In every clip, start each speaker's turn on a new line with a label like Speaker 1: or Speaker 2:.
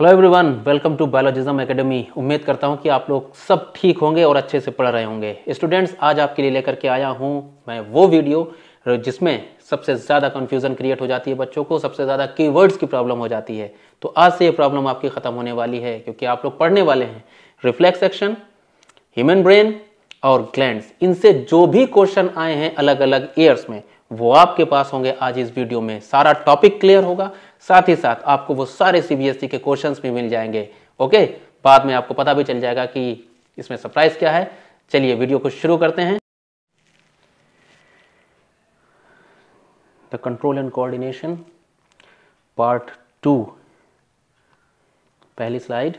Speaker 1: Hello everyone welcome to biologism academy उम्मीद करता हूं कि आप लोग सब ठीक होंगे और अच्छे से पढ़ रहे होंगे स्टूडेंट्स आज आपके लिए लेकर के आया हूं मैं वो वीडियो जिसमें सबसे ज़्यादा कन्फ्यूज़न क्रिएट हो जाती है बच्चों को सबसे ज़्यादा कीवर्ड्स की प्रॉब्लम हो जाती है तो आज से ये प्रॉब्लम आपकी ख़त्म होने वाली है क्योंकि आप लोग पढ़ने वाले हैं रिफ्लेक्स एक्शन ह्यूमन ब्रेन और ग्लैंड इनसे जो भी क्वेश्चन आए हैं अलग अलग ईयर्स में वो आपके पास होंगे आज इस वीडियो में सारा टॉपिक क्लियर होगा साथ ही साथ आपको वो सारे सीबीएसई e के क्वेश्चन भी मिल जाएंगे ओके बाद में आपको पता भी चल जाएगा कि इसमें सरप्राइज क्या है चलिए वीडियो को शुरू करते हैं the control and coordination part two पहली स्लाइड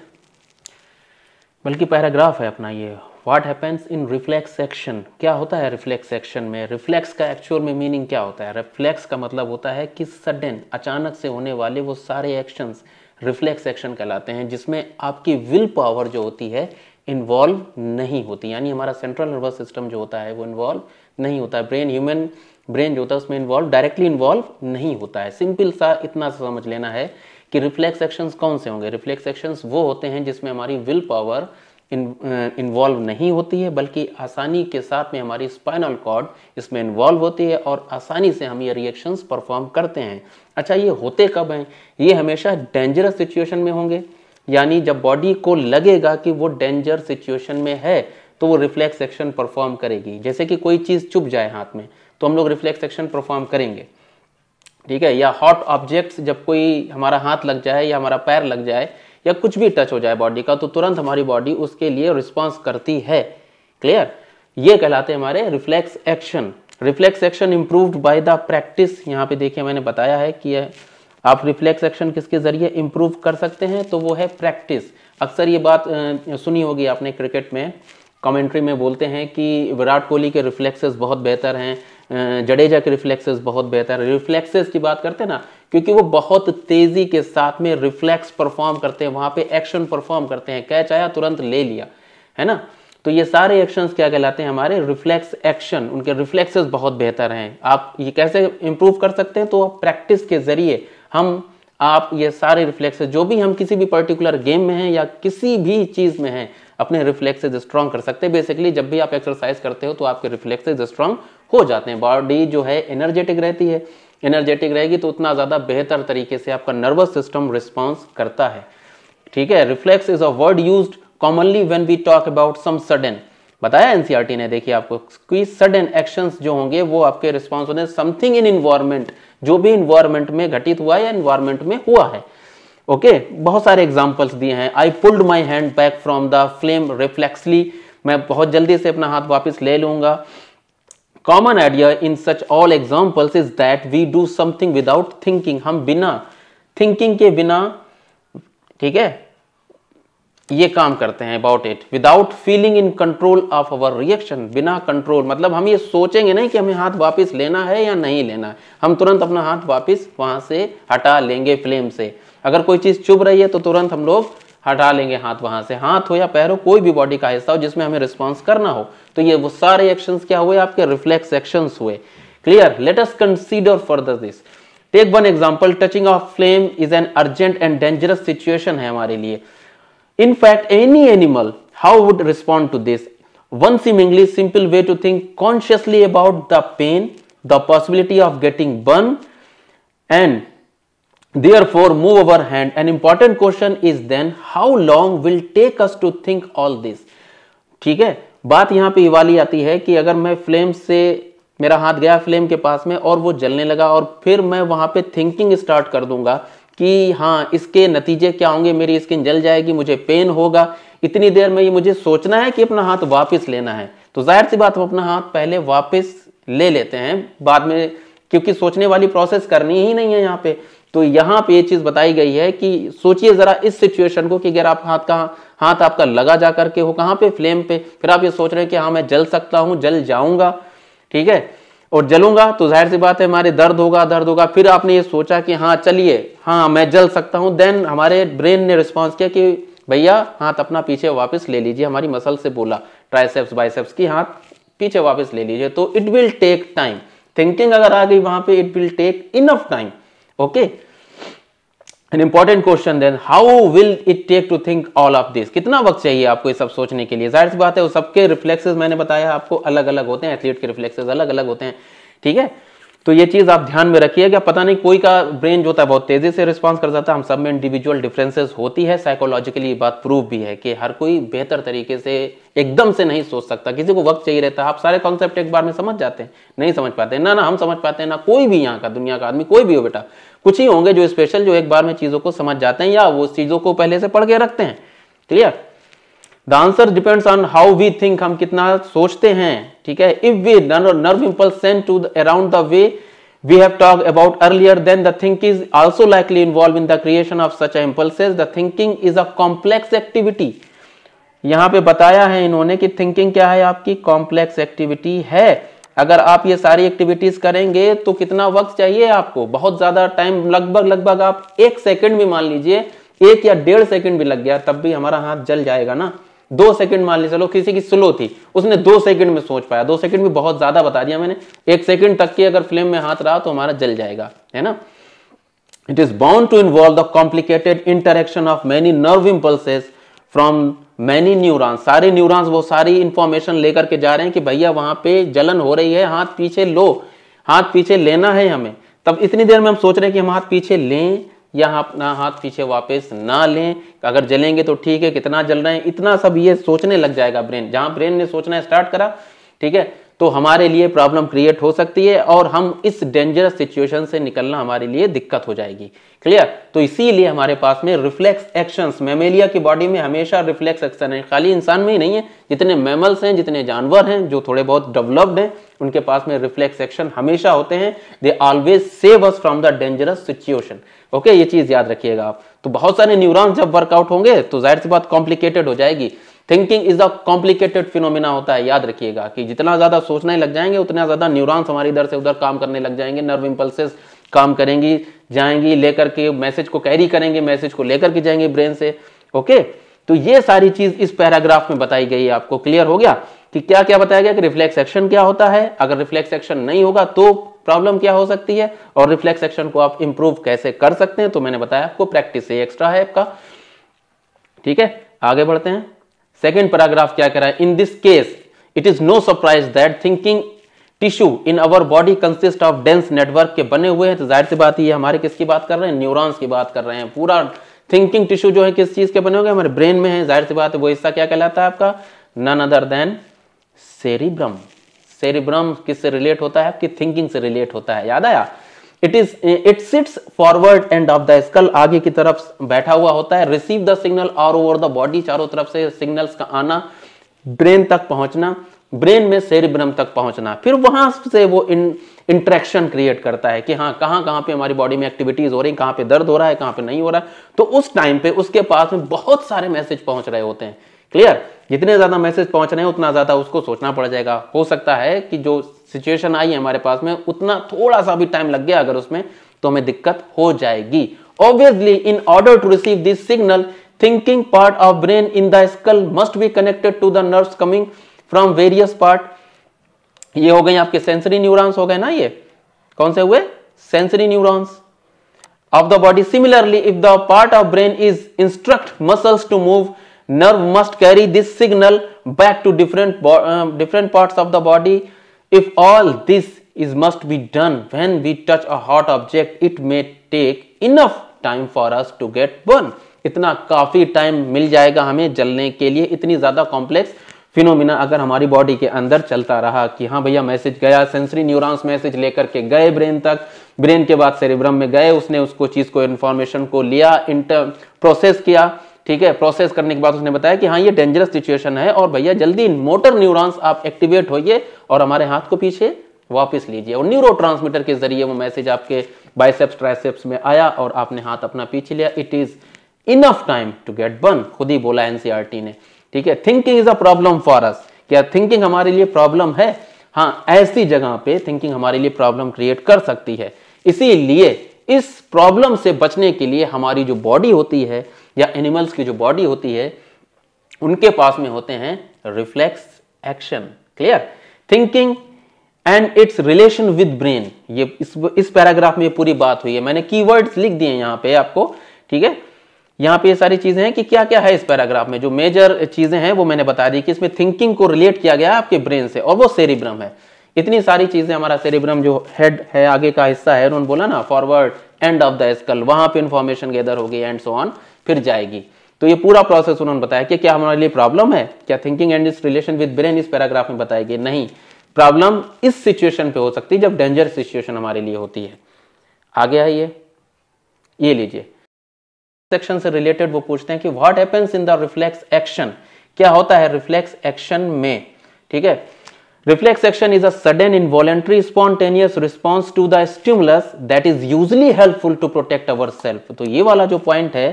Speaker 1: बल्कि पैराग्राफ है अपना ये what happens in reflex section क्या होता है रिफ्लेक्स सेक्शन में रिफ्लेक्स का एक्चुअल में मीनिंग क्या होता है रिफ्लेक्स का मतलब होता है कि सडन अचानक से होने वाले वो सारे एक्शंस रिफ्लेक्स एक्शन कहलाते हैं जिसमें आपकी विल पावर जो होती है इन्वॉल्व नहीं होती यानी हमारा सेंट्रल नर्वस सिस्टम जो होता है वो इन्वॉल्व नहीं होता है ब्रेन ह्यूमन ब्रेन जो होता है उसमें इन्वॉल्व डायरेक्टली इन्वॉल्व नहीं होता है सिंपल सा इतना सा समझ लेना है कि रिफ्लेक्स एक्शंस कौन से होंगे रिफ्लेक्स एक्शंस वो होते हैं जिसमें हमारी विल पावर इन्वॉल्व नहीं होती है बल्कि आसानी के साथ में हमारी स्पाइनल कॉर्ड इसमें इन्वॉल्व होती है और आसानी से हम ये रिएक्शंस परफॉर्म करते हैं अच्छा ये होते कब हैं ये हमेशा डेंजरस सिचुएशन में होंगे यानी जब बॉडी को लगेगा कि वो डेंजर सिचुएशन में है तो वो रिफ्लेक्स एक्शन परफॉर्म करेगी जैसे कि कोई चीज़ चुप जाए हाथ में तो हम लोग रिफ्लेक्स एक्शन परफॉर्म करेंगे ठीक है या हॉट ऑब्जेक्ट्स जब कोई हमारा हाथ लग जाए या हमारा पैर लग जाए या कुछ भी टच हो जाए बॉडी का तो तुरंत हमारी बॉडी उसके लिए रिस्पॉन्स करती है क्लियर ये कहलाते हैं हमारे reflex action reflex action improved by the practice यहाँ पे देखिए मैंने बताया है कि आप रिफ्लेक्स एक्शन किसके ज़रिए इम्प्रूव कर सकते हैं तो वो है प्रैक्टिस अक्सर ये बात सुनी होगी आपने क्रिकेट में कमेंट्री में बोलते हैं कि विराट कोहली के रिफ्लेक्सेस बहुत बेहतर हैं जडेजा के रिफ्लेक्सेस बहुत बेहतर है रिफ्लेक्सेस की बात करते हैं ना क्योंकि वो बहुत तेजी के साथ में रिफ्लेक्स परफॉर्म करते हैं वहां पे एक्शन परफॉर्म करते हैं कैच आया तुरंत ले लिया है ना तो ये सारे एक्शंस क्या कहलाते हैं हमारे रिफ्लेक्स एक्शन उनके रिफ्लेक्सेस बहुत बेहतर हैं आप ये कैसे इम्प्रूव कर सकते हैं तो प्रैक्टिस के जरिए हम आप ये सारे रिफ्लेक्सेस जो भी हम किसी भी पर्टिकुलर गेम में हैं या किसी भी चीज़ में हैं अपने रिफ्लेक्सेज स्ट्रांग कर सकते हैं बेसिकली जब भी आप एक्सरसाइज करते हो तो आपके रिफ्लेक्सेज स्ट्रांग हो जाते हैं बॉडी जो है एनर्जेटिक रहती है एनर्जेटिक रहेगी तो उतना ज़्यादा बेहतर तरीके से आपका नर्वस सिस्टम रिस्पॉन्स करता है ठीक है reflex is a word use commonly when we talk about some sudden बताया एनसीआरटी e ने देखिए आपको कि सडन एक्शंस जो होंगे वो आपके रिस्पॉन्स होने समथिंग इन इन्वायरमेंट जो भी इन्वायरमेंट में घटित हुआ या इन्वायरमेंट में हुआ है ओके okay? बहुत सारे एग्जाम्पल्स दिए हैं I pulled my hand back from the flame reflexly मैं बहुत जल्दी से अपना हाथ वापस ले लूंगा common idea in such all examples is that we do something without thinking हम बिना थिंकिंग के बिना ठीक है ये काम करते हैं about it without feeling in control of our reaction बिना कंट्रोल मतलब हम ये सोचेंगे नहीं कि हमें हाथ वापस लेना है या नहीं लेना है हम तुरंत अपना हाथ वापस वहां से हटा लेंगे फ्लेम से अगर कोई चीज़ चुभ रही है तो तुरंत हम लोग हटा लेंगे हाथ वहां से हाथ हो या पैर हो कोई भी बॉडी का हिस्सा हो जिसमें हमें रिस्पॉन्स करना हो तो ये वो सारे एक्शन क्या हुए आपके रिफ्लेक्स एक्शन हुए clear let's consider further this take one example touching of flame is an urgent and dangerous situation है हमारे लिए in fact any animal how would respond to this one seemingly simple way to think consciously about the pain the possibility of getting burn and Therefore, move our hand. An important question is then how long will take us to think all this? ठीक है बात यहाँ पे वाली आती है कि अगर मैं फ्लेम से मेरा हाथ गया फ्लेम के पास में और वो जलने लगा और फिर मैं वहां पे थिंकिंग स्टार्ट कर दूंगा कि हाँ इसके नतीजे क्या होंगे मेरी स्किन जल जाएगी मुझे पेन होगा इतनी देर में ये मुझे सोचना है कि अपना हाथ वापस लेना है तो जाहिर सी बात हम अपना हाथ पहले वापस ले लेते हैं बाद में क्योंकि सोचने वाली प्रोसेस करनी ही नहीं है यहाँ पे तो यहां पे ये चीज़ बताई गई है कि सोचिए ज़रा इस सिचुएशन को कि अगर आप हाथ का हाथ आपका लगा जा करके हो कहाँ पे फ्लेम पे फिर आप ये सोच रहे हैं कि हाँ मैं जल सकता हूं जल जाऊंगा ठीक है और जलूंगा तो जाहिर सी बात है हमारे दर्द होगा दर्द होगा फिर आपने ये सोचा कि हाँ चलिए हाँ मैं जल सकता हूं देन हमारे ब्रेन ने रिस्पॉन्स किया कि भैया हाथ अपना पीछे वापस ले लीजिए हमारी मसल से बोला ट्राइसेप्स बाइसेप्स की हाथ पीछे वापस ले लीजिए तो it will take time thinking अगर आ गई वहां पे it will take enough time okay an important question then how will it take to think all of this कितना वक्त चाहिए आपको ये सब सोचने के लिए जाहिर सी बात है वो सबके रिफ्लेक्सेस मैंने बताया आपको अलग अलग होते हैं एथलीट के रिफ्लेक्सेस अलग अलग होते हैं ठीक है तो ये चीज़ आप ध्यान में रखिएगा पता नहीं कोई का ब्रेन जो होता है बहुत तेज़ी से रिस्पॉन्स कर जाता है हम सब में इंडिविजुअल डिफरेंसेस होती है साइकोलॉजिकली बात प्रूफ भी है कि हर कोई बेहतर तरीके से एकदम से नहीं सोच सकता किसी को वक्त चाहिए रहता है आप सारे कॉन्सेप्ट एक बार में समझ जाते हैं नहीं समझ पाते ना ना हम समझ पाते हैं ना कोई भी यहाँ का दुनिया का आदमी कोई भी हो बेटा कुछ ही होंगे जो स्पेशल जो एक बार में चीज़ों को समझ जाते हैं या वो चीज़ों को पहले से पढ़ के रखते हैं clear the answer depends on how we think हम कितना सोचते हैं ठीक है if we nerve impulse send to around the way we have talked about earlier then the think is also likely involved in the creation of such impulses the thinking is a complex activity यहाँ पे बताया है इन्होंने कि thinking क्या है आपकी complex activity है अगर आप ये सारी एक्टिविटीज करेंगे तो कितना वक्त चाहिए आपको बहुत ज्यादा टाइम लगभग लगभग आप एक सेकेंड भी मान लीजिए एक या डेढ़ सेकंड भी लग गया तब भी हमारा हाथ जल जाएगा ना दो सेकंड मान ली चलो किसी की स्लो थी उसने दो सेकंड में सोच पाया दो सेकंड भी बहुत ज्यादा बता दिया मैंने एक सेकंड तक की अगर फ्लेम में हाथ रहा तो हमारा जल जाएगा है ना it is bound to involve the complicated interaction of many nerve impulses from many neurons सारे न्यूरॉन्स वो सारी इंफॉर्मेशन लेकर के जा रहे हैं कि भैया वहां पे जलन हो रही है हाथ पीछे लो हाथ पीछे लेना है हमें तब इतनी देर में हम सोच रहे हैं कि हम हाथ पीछे लें या अपना हाथ पीछे वापस ना लें अगर जलेंगे तो ठीक है कितना जल रहे हैं इतना सब ये सोचने लग जाएगा ब्रेन जहां ब्रेन ने सोचना स्टार्ट करा ठीक है तो हमारे लिए प्रॉब्लम क्रिएट हो सकती है और हम इस डेंजरस सिचुएशन से निकलना हमारे लिए दिक्कत हो जाएगी क्लियर तो इसीलिए हमारे पास में रिफ्लेक्स एक्शंस मेमेलिया की बॉडी में हमेशा रिफ्लेक्स एक्शन है खाली इंसान में ही नहीं है जितने मेमल्स हैं जितने जानवर हैं जो थोड़े बहुत डेवलप्ड हैं उनके पास में रिफ्लेक्स एक्शन हमेशा होते हैं they always save us from the dangerous situation okay ये चीज याद रखिएगा आप तो बहुत सारे न्यूरॉन्स जब वर्कआउट होंगे तो जाहिर सी बात कॉम्प्लिकेटेड हो जाएगी thinking is a complicated phenomena होता है याद रखिएगा कि जितना ज्यादा सोचने लग जाएंगे उतना ज्यादा न्यूरॉन्स हमारे इधर से उधर काम करने लग जाएंगे नर्व इम्पल्सेस काम करेंगी जाएंगी लेकर के मैसेज को कैरी करेंगे मैसेज को लेकर के जाएंगे ब्रेन से ओके तो ये सारी चीज इस पैराग्राफ में बताई गई है आपको क्लियर हो गया कि क्या क्या बताया गया कि रिफ्लेक्स एक्शन क्या होता है अगर रिफ्लेक्स एक्शन नहीं होगा तो प्रॉब्लम क्या हो सकती है और रिफ्लेक्स एक्शन को आप इंप्रूव कैसे कर सकते हैं तो मैंने बताया आपको प्रैक्टिस एक्स्ट्रा है आपका ठीक है आगे बढ़ते हैं सेकेंड पैराग्राफ क्या कह रहा है in this case it is no surprise that thinking tissue in our body consist of dense network के बने हुए हैं तो जाहिर सी बात ही है हमारे किसकी बात कर रहे हैं न्यूरॉन्स की बात कर रहे हैं पूरा थिंकिंग टिश्यू जो है किस चीज़ के बने हुए हमारे ब्रेन में है जाहिर सी बात है वो हिस्सा क्या कहलाता है आपका none other than cerebrum cerebrum किससे रिलेट होता है आपकी थिंकिंग से रिलेट होता है याद आया it is it sits forward end of the skull आगे की तरफ बैठा हुआ होता है receive the signal all over the body चारों तरफ से सिग्नल्स का आना ब्रेन तक पहुंचना ब्रेन में सेरिब्रम तक पहुंचना फिर वहां से वो इन इंट्रैक्शन क्रिएट करता है कि हाँ कहाँ कहाँ पे हमारी बॉडी में एक्टिविटीज हो रही कहाँ पे दर्द हो रहा है कहाँ पे नहीं हो रहा है तो उस टाइम पे उसके पास में बहुत सारे मैसेज पहुंच रहे होते हैं क्लियर जितने ज़्यादा मैसेज पहुंच रहे हैं उतना ज़्यादा उसको सोचना पड़ जाएगा हो सकता है कि जो सिचुएशन आई है हमारे पास में उतना थोड़ा सा भी टाइम लग गया अगर उसमें तो हमें दिक्कत हो जाएगी obviously in order to receive this signal thinking part of brain in the skull must be connected to the nerve coming from various part ये हो गए आपके सेंसरी न्यूरॉन्स हो गए ना ये कौन से हुए sensory neurons of the body similarly if the part of brain is instruct muscles to move nerve must carry this signal back to different um, different parts of the body if all this is must be done when we touch a hot object it may take enough time for us to get burn इतना काफ़ी time मिल जाएगा हमें जलने के लिए इतनी ज़्यादा complex phenomena अगर हमारी बॉडी के अंदर चलता रहा कि हाँ भैया मैसेज गया सेंसरी न्यूरॉन्स मैसेज लेकर के गए ब्रेन तक ब्रेन के बाद सेरिब्रम में गए उसने उसको चीज़ को इन्फॉर्मेशन को लिया इंटर प्रोसेस किया ठीक है प्रोसेस करने के बाद उसने बताया कि हाँ ये डेंजरस सिचुएशन है और भैया जल्दी मोटर न्यूरॉन्स आप एक्टिवेट होइए और हमारे हाथ को पीछे वापस लीजिए और न्यूरो ट्रांसमीटर के जरिए वो मैसेज आपके बाइसेप्स ट्राइसेप्स में आया और आपने हाथ अपना पीछे लिया it is enough time to get burn खुद ही बोला एनसीआर e ने ठीक है thinking is a problem for us क्या थिंकिंग हमारे लिए प्रॉब्लम है हाँ ऐसी जगह पे थिंकिंग हमारे लिए प्रॉब्लम क्रिएट कर सकती है इसीलिए इस प्रॉब्लम से बचने के लिए हमारी जो बॉडी होती है या एनिमल्स की जो बॉडी होती है उनके पास में होते हैं reflex action clear thinking and its relation with brain ये इस इस पैराग्राफ में ये पूरी बात हुई है मैंने कीवर्ड्स लिख दिए यहां पे आपको ठीक है यहाँ पे ये सारी चीजें हैं कि क्या क्या है इस पैराग्राफ में जो मेजर चीजें हैं वो मैंने बता दी कि इसमें थिंकिंग को रिलेट किया गया है आपके ब्रेन से और वो सेरिब्रम है इतनी सारी चीजें हमारा सेरिब्रम जो हेड है आगे का हिस्सा है उन्होंने बोला ना forward end of the skull वहां पे इंफॉर्मेशन गैदर होगी एंड सो ऑन फिर जाएगी तो ये पूरा प्रोसेस उन्होंने बताया कि क्या हमारे लिए प्रॉब्लम है क्या थिंकिंग एंड इस रिलेशन विद ब्रेन इस पैराग्राफ में बताएगी नहीं प्रॉब्लम इस सिचुएशन पे हो सकती है जब डेंजर सिचुएशन हमारे लिए होती है आगे आइए ये लीजिए सेक्शन से रिलेटेड वो पूछते हैं कि what happens in the reflex action क्या होता है रिफ्लेक्स एक्शन में ठीक है reflex action is a sudden involuntary spontaneous response to the stimulus that is usually helpful to protect our self तो ये वाला जो पॉइंट है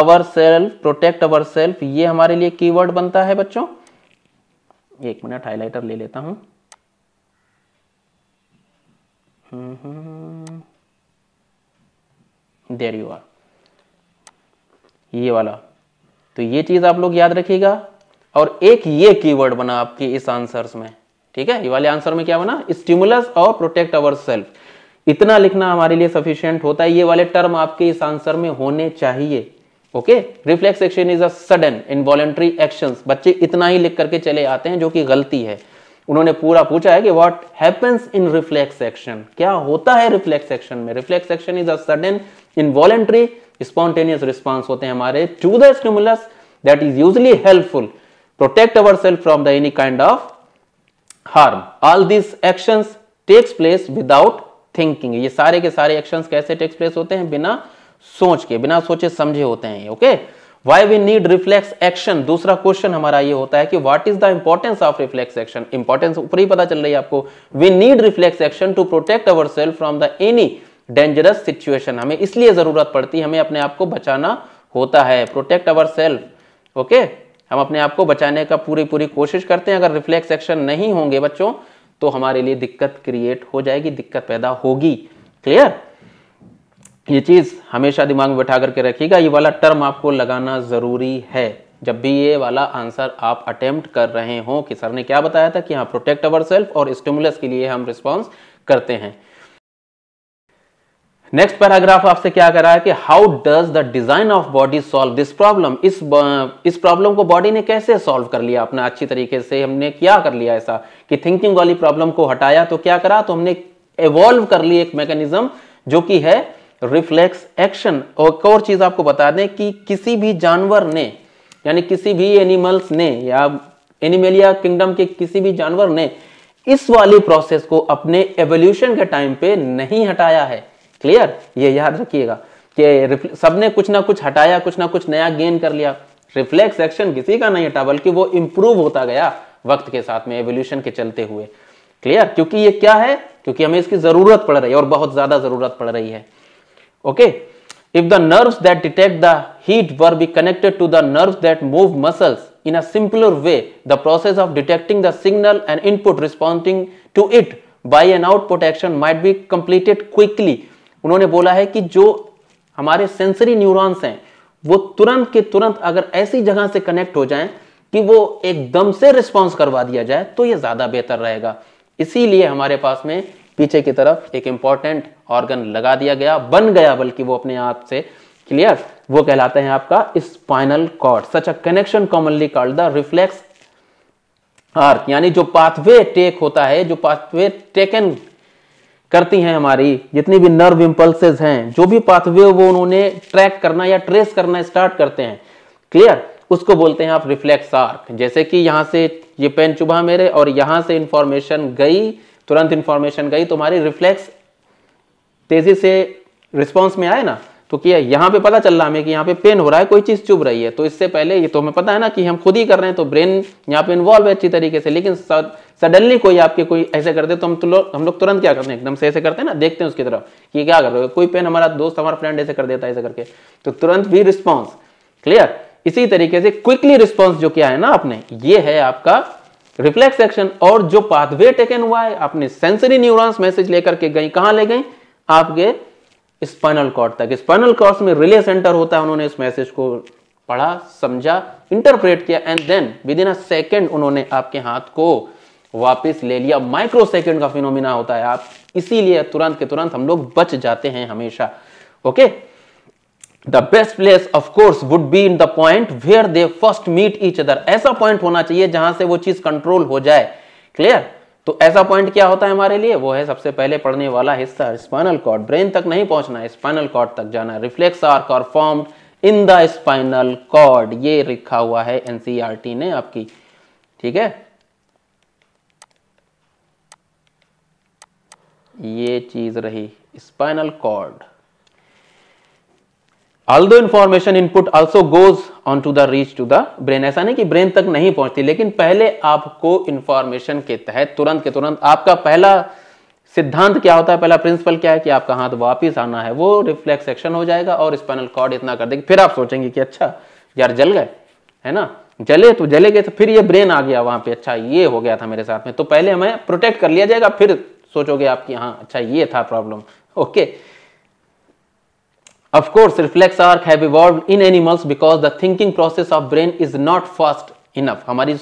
Speaker 1: our self protect our self ये हमारे लिए की वर्ड बनता है बच्चों एक मिनट हाईलाइटर ले लेता हूं देर यू आर ये वाला तो ये चीज आप लोग याद रखिएगा और एक ये कीवर्ड बना आपकी इस आंसर्स में ठीक है ये वाले आंसर में क्या बना स्टिमुलस और प्रोटेक्ट अवर सेल्फ इतना लिखना हमारे लिए सफिशियंट होता है ये वाले टर्म आपके इस आंसर में होने चाहिए okay reflex action is a sudden involuntary action बच्चे इतना ही लिख करके चले आते हैं जो कि गलती है उन्होंने पूरा पूछा है कि what happens in reflex action क्या होता है रिफ्लेक्स एक्शन में reflex action is a sudden involuntary spontaneous response होते हैं हमारे to the stimulus that is usually helpful protect ourselves from the any kind of harm all these actions takes place without thinking ये सारे के सारे actions कैसे takes place होते हैं बिना सोच के बिना सोचे समझे होते हैं okay why we need reflex action दूसरा क्वेश्चन हमारा ये होता है कि what is the importance of reflex action importance ऊपर ही पता चल रही है आपको we need reflex action to protect our self from the any dangerous situation हमें इसलिए जरूरत पड़ती है हमें अपने आप को बचाना होता है प्रोटेक्ट अवर सेल्फ ओके हम अपने आप को बचाने का पूरी पूरी कोशिश करते हैं अगर रिफ्लेक्स एक्शन नहीं होंगे बच्चों तो हमारे लिए दिक्कत क्रिएट हो जाएगी दिक्कत पैदा होगी क्लियर ये चीज हमेशा दिमाग में बैठा करके रखिएगा ये वाला टर्म आपको लगाना जरूरी है जब भी ये वाला आंसर आप अटेम्प्ट कर रहे हो कि सर ने क्या बताया था कि हाँ प्रोटेक्ट अवर सेल्फ और स्टिमुलस के लिए हम रिस्पॉन्स करते हैं नेक्स्ट पैराग्राफ आपसे क्या करा है कि how does the design of body solve this problem इस इस प्रॉब्लम को बॉडी ने कैसे सॉल्व कर लिया अपना अच्छी तरीके से हमने क्या कर लिया ऐसा कि थिंकिंग वाली प्रॉब्लम को हटाया तो क्या करा तो हमने एवॉल्व कर ली एक मैकेनिज्म जो कि है रिफ्लेक्स एक्शन और एक और चीज आपको बता दें कि किसी भी जानवर ने यानी किसी भी एनिमल्स ने या एनिमेलिया किंगडम के किसी भी जानवर ने इस वाली प्रोसेस को अपने एवोल्यूशन के टाइम पे नहीं हटाया है क्लियर ये याद रखिएगा कि सबने कुछ ना कुछ हटाया कुछ ना कुछ नया गेन कर लिया रिफ्लेक्स एक्शन किसी का नहीं हटा बल्कि वो इंप्रूव होता गया वक्त के साथ में एवोल्यूशन के चलते हुए क्लियर क्योंकि ये क्या है क्योंकि हमें इसकी जरूरत पड़ रही है और बहुत ज्यादा जरूरत पड़ रही है okay if the nerves that detect the heat were be connected to the nerves that move muscles in a simpler way the process of detecting the signal and input responding to it by an output action might be completed quickly उन्होंने बोला है कि जो हमारे sensory neurons हैं वो तुरंत के तुरंत अगर ऐसी जगह से कनेक्ट हो जाएं कि वो एकदम से रिस्पॉन्स करवा दिया जाए तो ये ज़्यादा बेहतर रहेगा इसीलिए हमारे पास में पीछे की तरफ एक इम्पॉर्टेंट ऑर्गन लगा दिया गया बन गया बल्कि वो अपने आप से क्लियर वो कहलाते हैं आपका spinal cord such a connection commonly called the reflex arc यानी जो पाथवे टेक होता है जो पाथवे टेकन करती हैं हमारी जितनी भी नर्व इम्पल्सेज हैं जो भी पाथवे वो उन्होंने ट्रैक करना या ट्रेस करना स्टार्ट करते हैं क्लियर उसको बोलते हैं आप रिफ्लेक्स आर्क जैसे कि यहाँ से ये पेन चुभा मेरे और यहाँ से इंफॉर्मेशन गई तुरंत इंफॉर्मेशन गई तुम्हारी रिफ्लेक्स तेजी से रिस्पॉन्स में आए ना तो किया यहाँ पे पता चल रहा हमें कि यहाँ पे पेन हो रहा है कोई चीज़ चुभ रही है तो इससे पहले ये तो हमें पता है ना कि हम खुद ही कर रहे हैं तो ब्रेन यहाँ पे इन्वॉल्व है अच्छी तरीके से लेकिन सडनली कोई आपके कोई ऐसे कर दे तो हम तो हम लोग तुरंत क्या करते हैं एकदम से ऐसे करते हैं ना देखते हैं उसकी तरफ कि क्या कर रहे हो कोई पेन हमारा दोस्त हमारा फ्रेंड ऐसे कर देता है ऐसे करके तो तुरंत भी रिस्पॉन्स क्लियर इसी तरीके से क्विकली रिस्पॉन्स जो किया है ना आपने ये है आपका रिफ्लेक्स एक्शन और जो पाथवे टेकन हुआ है आपने सेंसरी न्यूरॉन्स मैसेज लेकर के गई कहाँ ले गई आपके स्पाइनल कॉर्ड तक स्पाइनल कॉर्ड में रिले सेंटर होता है उन्होंने इस मैसेज को पढ़ा समझा इंटरप्रेट किया and then within a second उन्होंने आपके हाथ को वापस ले लिया माइक्रो सेकेंड का फिनोमिना होता है आप इसीलिए तुरंत के तुरंत हम लोग बच जाते हैं हमेशा okay the best place of course would be in the point where they first meet each other ऐसा पॉइंट होना चाहिए जहां से वो चीज कंट्रोल हो जाए क्लियर तो ऐसा पॉइंट क्या होता है हमारे लिए वो है सबसे पहले पढ़ने वाला हिस्सा स्पाइनल कॉर्ड ब्रेन तक नहीं पहुंचना है स्पाइनल कॉर्ड तक जाना है रिफ्लेक्स आर्क और form in the spinal cord ये लिखा हुआ है एनसीईआरटी e ने आपकी ठीक है ये चीज रही spinal cord although information input also goes on to the reach to the brain ऐसा नहीं कि ब्रेन तक नहीं पहुंचती लेकिन पहले आपको इन्फॉर्मेशन के तहत तुरंत के तुरंत आपका पहला सिद्धांत क्या होता है पहला प्रिंसिपल क्या है कि आपका हाथ वापस आना है वो रिफ्लेक्स एक्शन हो जाएगा और स्पाइनल कॉर्ड इतना कर देगी फिर आप सोचेंगे कि अच्छा यार जल गए है ना जले तो जले गए तो फिर ये ब्रेन आ गया वहां पे अच्छा ये हो गया था मेरे साथ में तो पहले हमें प्रोटेक्ट कर लिया जाएगा फिर सोचोगे आपकी हाँ अच्छा ये था problem okay okay. Of course, reflex arc have evolved in animals because the thinking process of brain is not fast enough. हमारी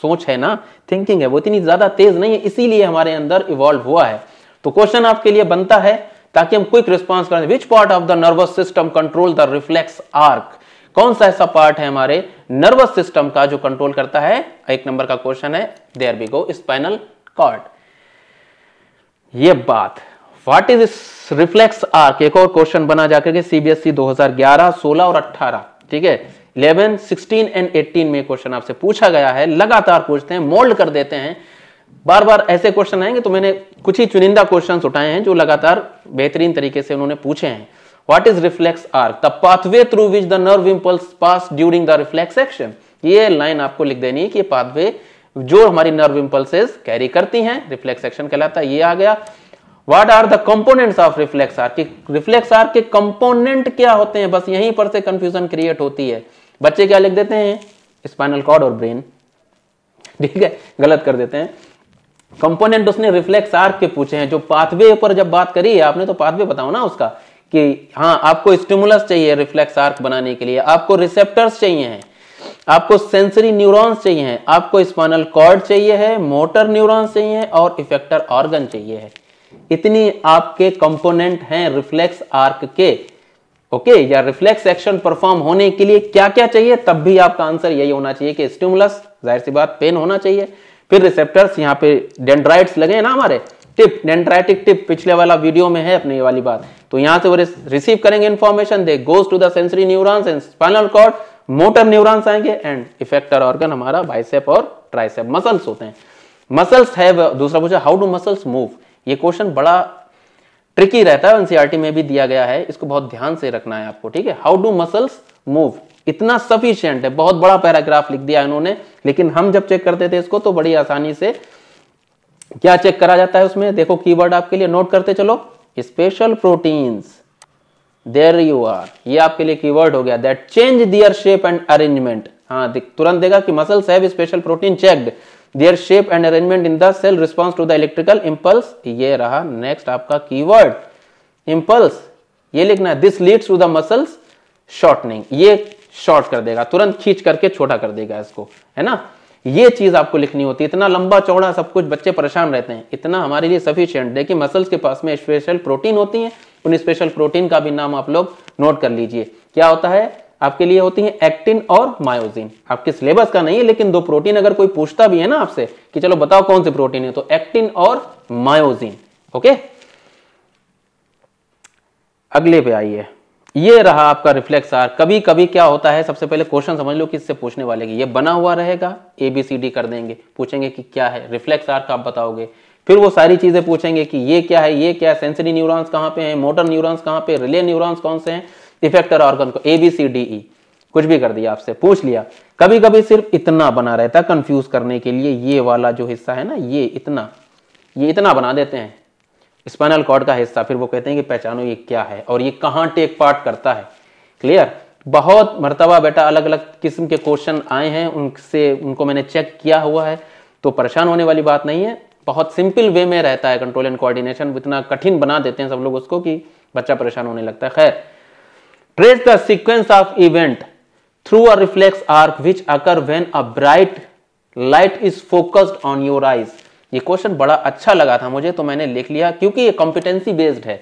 Speaker 1: सोच है ना थिंकिंग है वो इतनी ज़्यादा तेज़ नहीं है इसीलिए हमारे अंदर इवॉल्व हुआ है तो क्वेश्चन आपके लिए बनता है ताकि हम क्विक रिस्पॉन्स करें which part of the nervous system control the reflex arc कौन सा ऐसा पार्ट है हमारे नर्वस सिस्टम का जो कंट्रोल करता है एक नंबर का क्वेश्चन है there be go spinal cord ये बात व्हाट इज रिफ्लेक्स आर्क एक और क्वेश्चन बना जाकर के सीबीएसई 2011, 16 और 18 ठीक है 11, 16 एंड 18 में क्वेश्चन आपसे पूछा गया है लगातार पूछते हैं मोल्ड कर देते हैं बार बार ऐसे क्वेश्चन आएंगे तो मैंने कुछ ही चुनिंदा क्वेश्चन उठाए हैं जो लगातार बेहतरीन तरीके से उन्होंने पूछे हैं what is reflex arc the pathway through which the nerve impulse pass during the reflex action ये लाइन आपको लिख देनी है कि पाथवे जो हमारी नर्व इम्पल्सेस कैरी करती हैं रिफ्लेक्स एक्शन कहलाता है ये आ गया what are the components of reflex arc reflex arc के कंपोनेंट क्या होते हैं बस यहीं पर से कंफ्यूजन क्रिएट होती है बच्चे क्या लिख देते हैं स्पाइनल कॉर्ड और ब्रेन ठीक है गलत कर देते हैं कंपोनेंट उसने रिफ्लेक्स आर्क के पूछे हैं जो पाथवे पर जब बात करी है आपने तो पाथवे बताओ ना उसका कि हाँ आपको स्टिमुलस चाहिए रिफ्लेक्स आर्क बनाने के लिए आपको रिसेप्टर्स चाहिए हैं आपको सेंसरी न्यूरॉन्स चाहिए हैं आपको स्पाइनल कॉर्ड चाहिए है मोटर न्यूरॉन्स चाहिए और इफेक्टर ऑर्गन चाहिए है इतनी आपके कंपोनेंट हैं रिफ्लेक्स आर्क के ओके या रिफ्लेक्स एक्शन परफॉर्म होने के लिए क्या क्या चाहिए तब भी आपका आंसर यही होना चाहिए कि स्टिमुलस जाहिर सी बात पेन होना चाहिए फिर रिसेप्टर्स यहाँ पे डेंड्राइट्स लगे ना हमारे टिप डेंड्राइटिक टिप पिछले वाला वीडियो में है अपनी ये वाली बात तो यहाँ से वो रिसीव करेंगे information they goes to sensory sensory neurons and spinal cord motor neurons आएंगे एंड इफेक्टर ऑर्गन हमारा बाइसेप और ट्राइसेप मसल्स होते हैं मसल्स है दूसरा पूछा हाउ डू मसल्स मूव ये क्वेश्चन बड़ा ट्रिकी रहता है एनसीआरटी में भी दिया गया है इसको बहुत ध्यान से रखना है आपको ठीक है हाउ डू मसल्स मूव इतना सफिशियंट है बहुत बड़ा पैराग्राफ लिख दिया इन्होंने लेकिन हम जब चेक करते थे इसको तो बड़ी आसानी से क्या चेक करा जाता है उसमें देखो कीवर्ड आपके लिए नोट करते चलो special proteins there you are ये आपके लिए कीवर्ड हो गया that change their shape and arrangement हाँ तुरंत देगा कि muscles have special protein checked their shape and arrangement in the cell response to the electrical impulse ये रहा नेक्स्ट आपका की वर्ड इम्पल्स ये लिखना है this leads to the muscles shortening ये शॉर्ट कर देगा तुरंत खींच करके छोटा कर देगा इसको है ना ये चीज आपको लिखनी होती है इतना लंबा चौड़ा सब कुछ बच्चे परेशान रहते हैं इतना हमारे लिए सफिशियंट देखिए मसल्स के पास में स्पेशल प्रोटीन होती हैं उन स्पेशल प्रोटीन का भी नाम आप लोग नोट कर लीजिए क्या होता है आपके लिए होती है एक्टिन और मायोसिन आपके सिलेबस का नहीं है लेकिन दो प्रोटीन अगर कोई पूछता भी है ना आपसे कि चलो बताओ कौन से प्रोटीन है तो एक्टिन और मायोसिन ओके अगले पे आइए ये रहा आपका रिफ्लेक्स आर कभी कभी क्या होता है सबसे पहले क्वेश्चन समझ लो कि इससे पूछने वाले की ये बना हुआ रहेगा ए बी सी डी कर देंगे पूछेंगे कि क्या है रिफ्लेक्स आर का आप बताओगे फिर वो सारी चीजें पूछेंगे कि ये क्या है ये क्या है सेंसरी न्यूरॉन्स कहाँ पे हैं मोटर न्यूरॉन्स कहाँ पे रिले न्यूरॉन्स कौन से हैं डिफेक्टर ऑर्गन को A B C D E कुछ भी कर दिया आपसे पूछ लिया कभी कभी सिर्फ इतना बना रहता है कंफ्यूज करने के लिए ये वाला जो हिस्सा है ना ये इतना ये इतना बना देते हैं स्पाइनल कॉर्ड का हिस्सा फिर वो कहते हैं कि पहचानो ये क्या है और ये कहाँ टेक पार्ट करता है क्लियर बहुत मरतबा बेटा अलग अलग किस्म के क्वेश्चन आए हैं उनसे उनको मैंने चेक किया हुआ है तो परेशान होने वाली बात नहीं है बहुत सिंपल वे में रहता है कंट्रोल एंड कोऑर्डिनेशन इतना कठिन बना देते हैं सब लोग उसको कि बच्चा परेशान होने लगता है खैर trace the sequence of event through a reflex arc which occur when a bright light is focused on your eyes ये क्वेश्चन बड़ा अच्छा लगा था मुझे तो मैंने लिख लिया क्योंकि ये कॉम्पिटेंसी बेस्ड है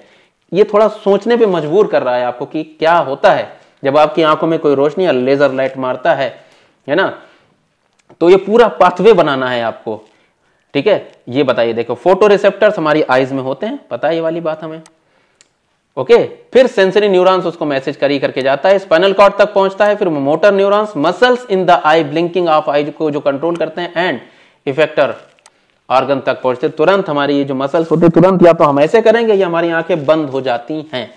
Speaker 1: ये थोड़ा सोचने पे मजबूर कर रहा है आपको कि क्या होता है जब आपकी आंखों में कोई रोशनी या लेजर लाइट मारता है है ना तो ये पूरा पाथवे बनाना है आपको ठीक है ये बताइए देखो फोटो रिसेप्टर्स हमारी आईज में होते हैं पता है ये वाली बात हमें ओके फिर सेंसरी न्यूरॉन्स उसको मैसेज करी करके जाता है स्पाइनल कॉर्ड तक पहुंचता है फिर motor neurons muscles in the eye blinking of eye को जो कंट्रोल करते हैं एंड इफेक्टर ऑर्गन तक पहुंचते तुरंत हमारी ये जो मसल्स होते तुरंत या तो हम ऐसे करेंगे या हमारी आंखें बंद हो जाती हैं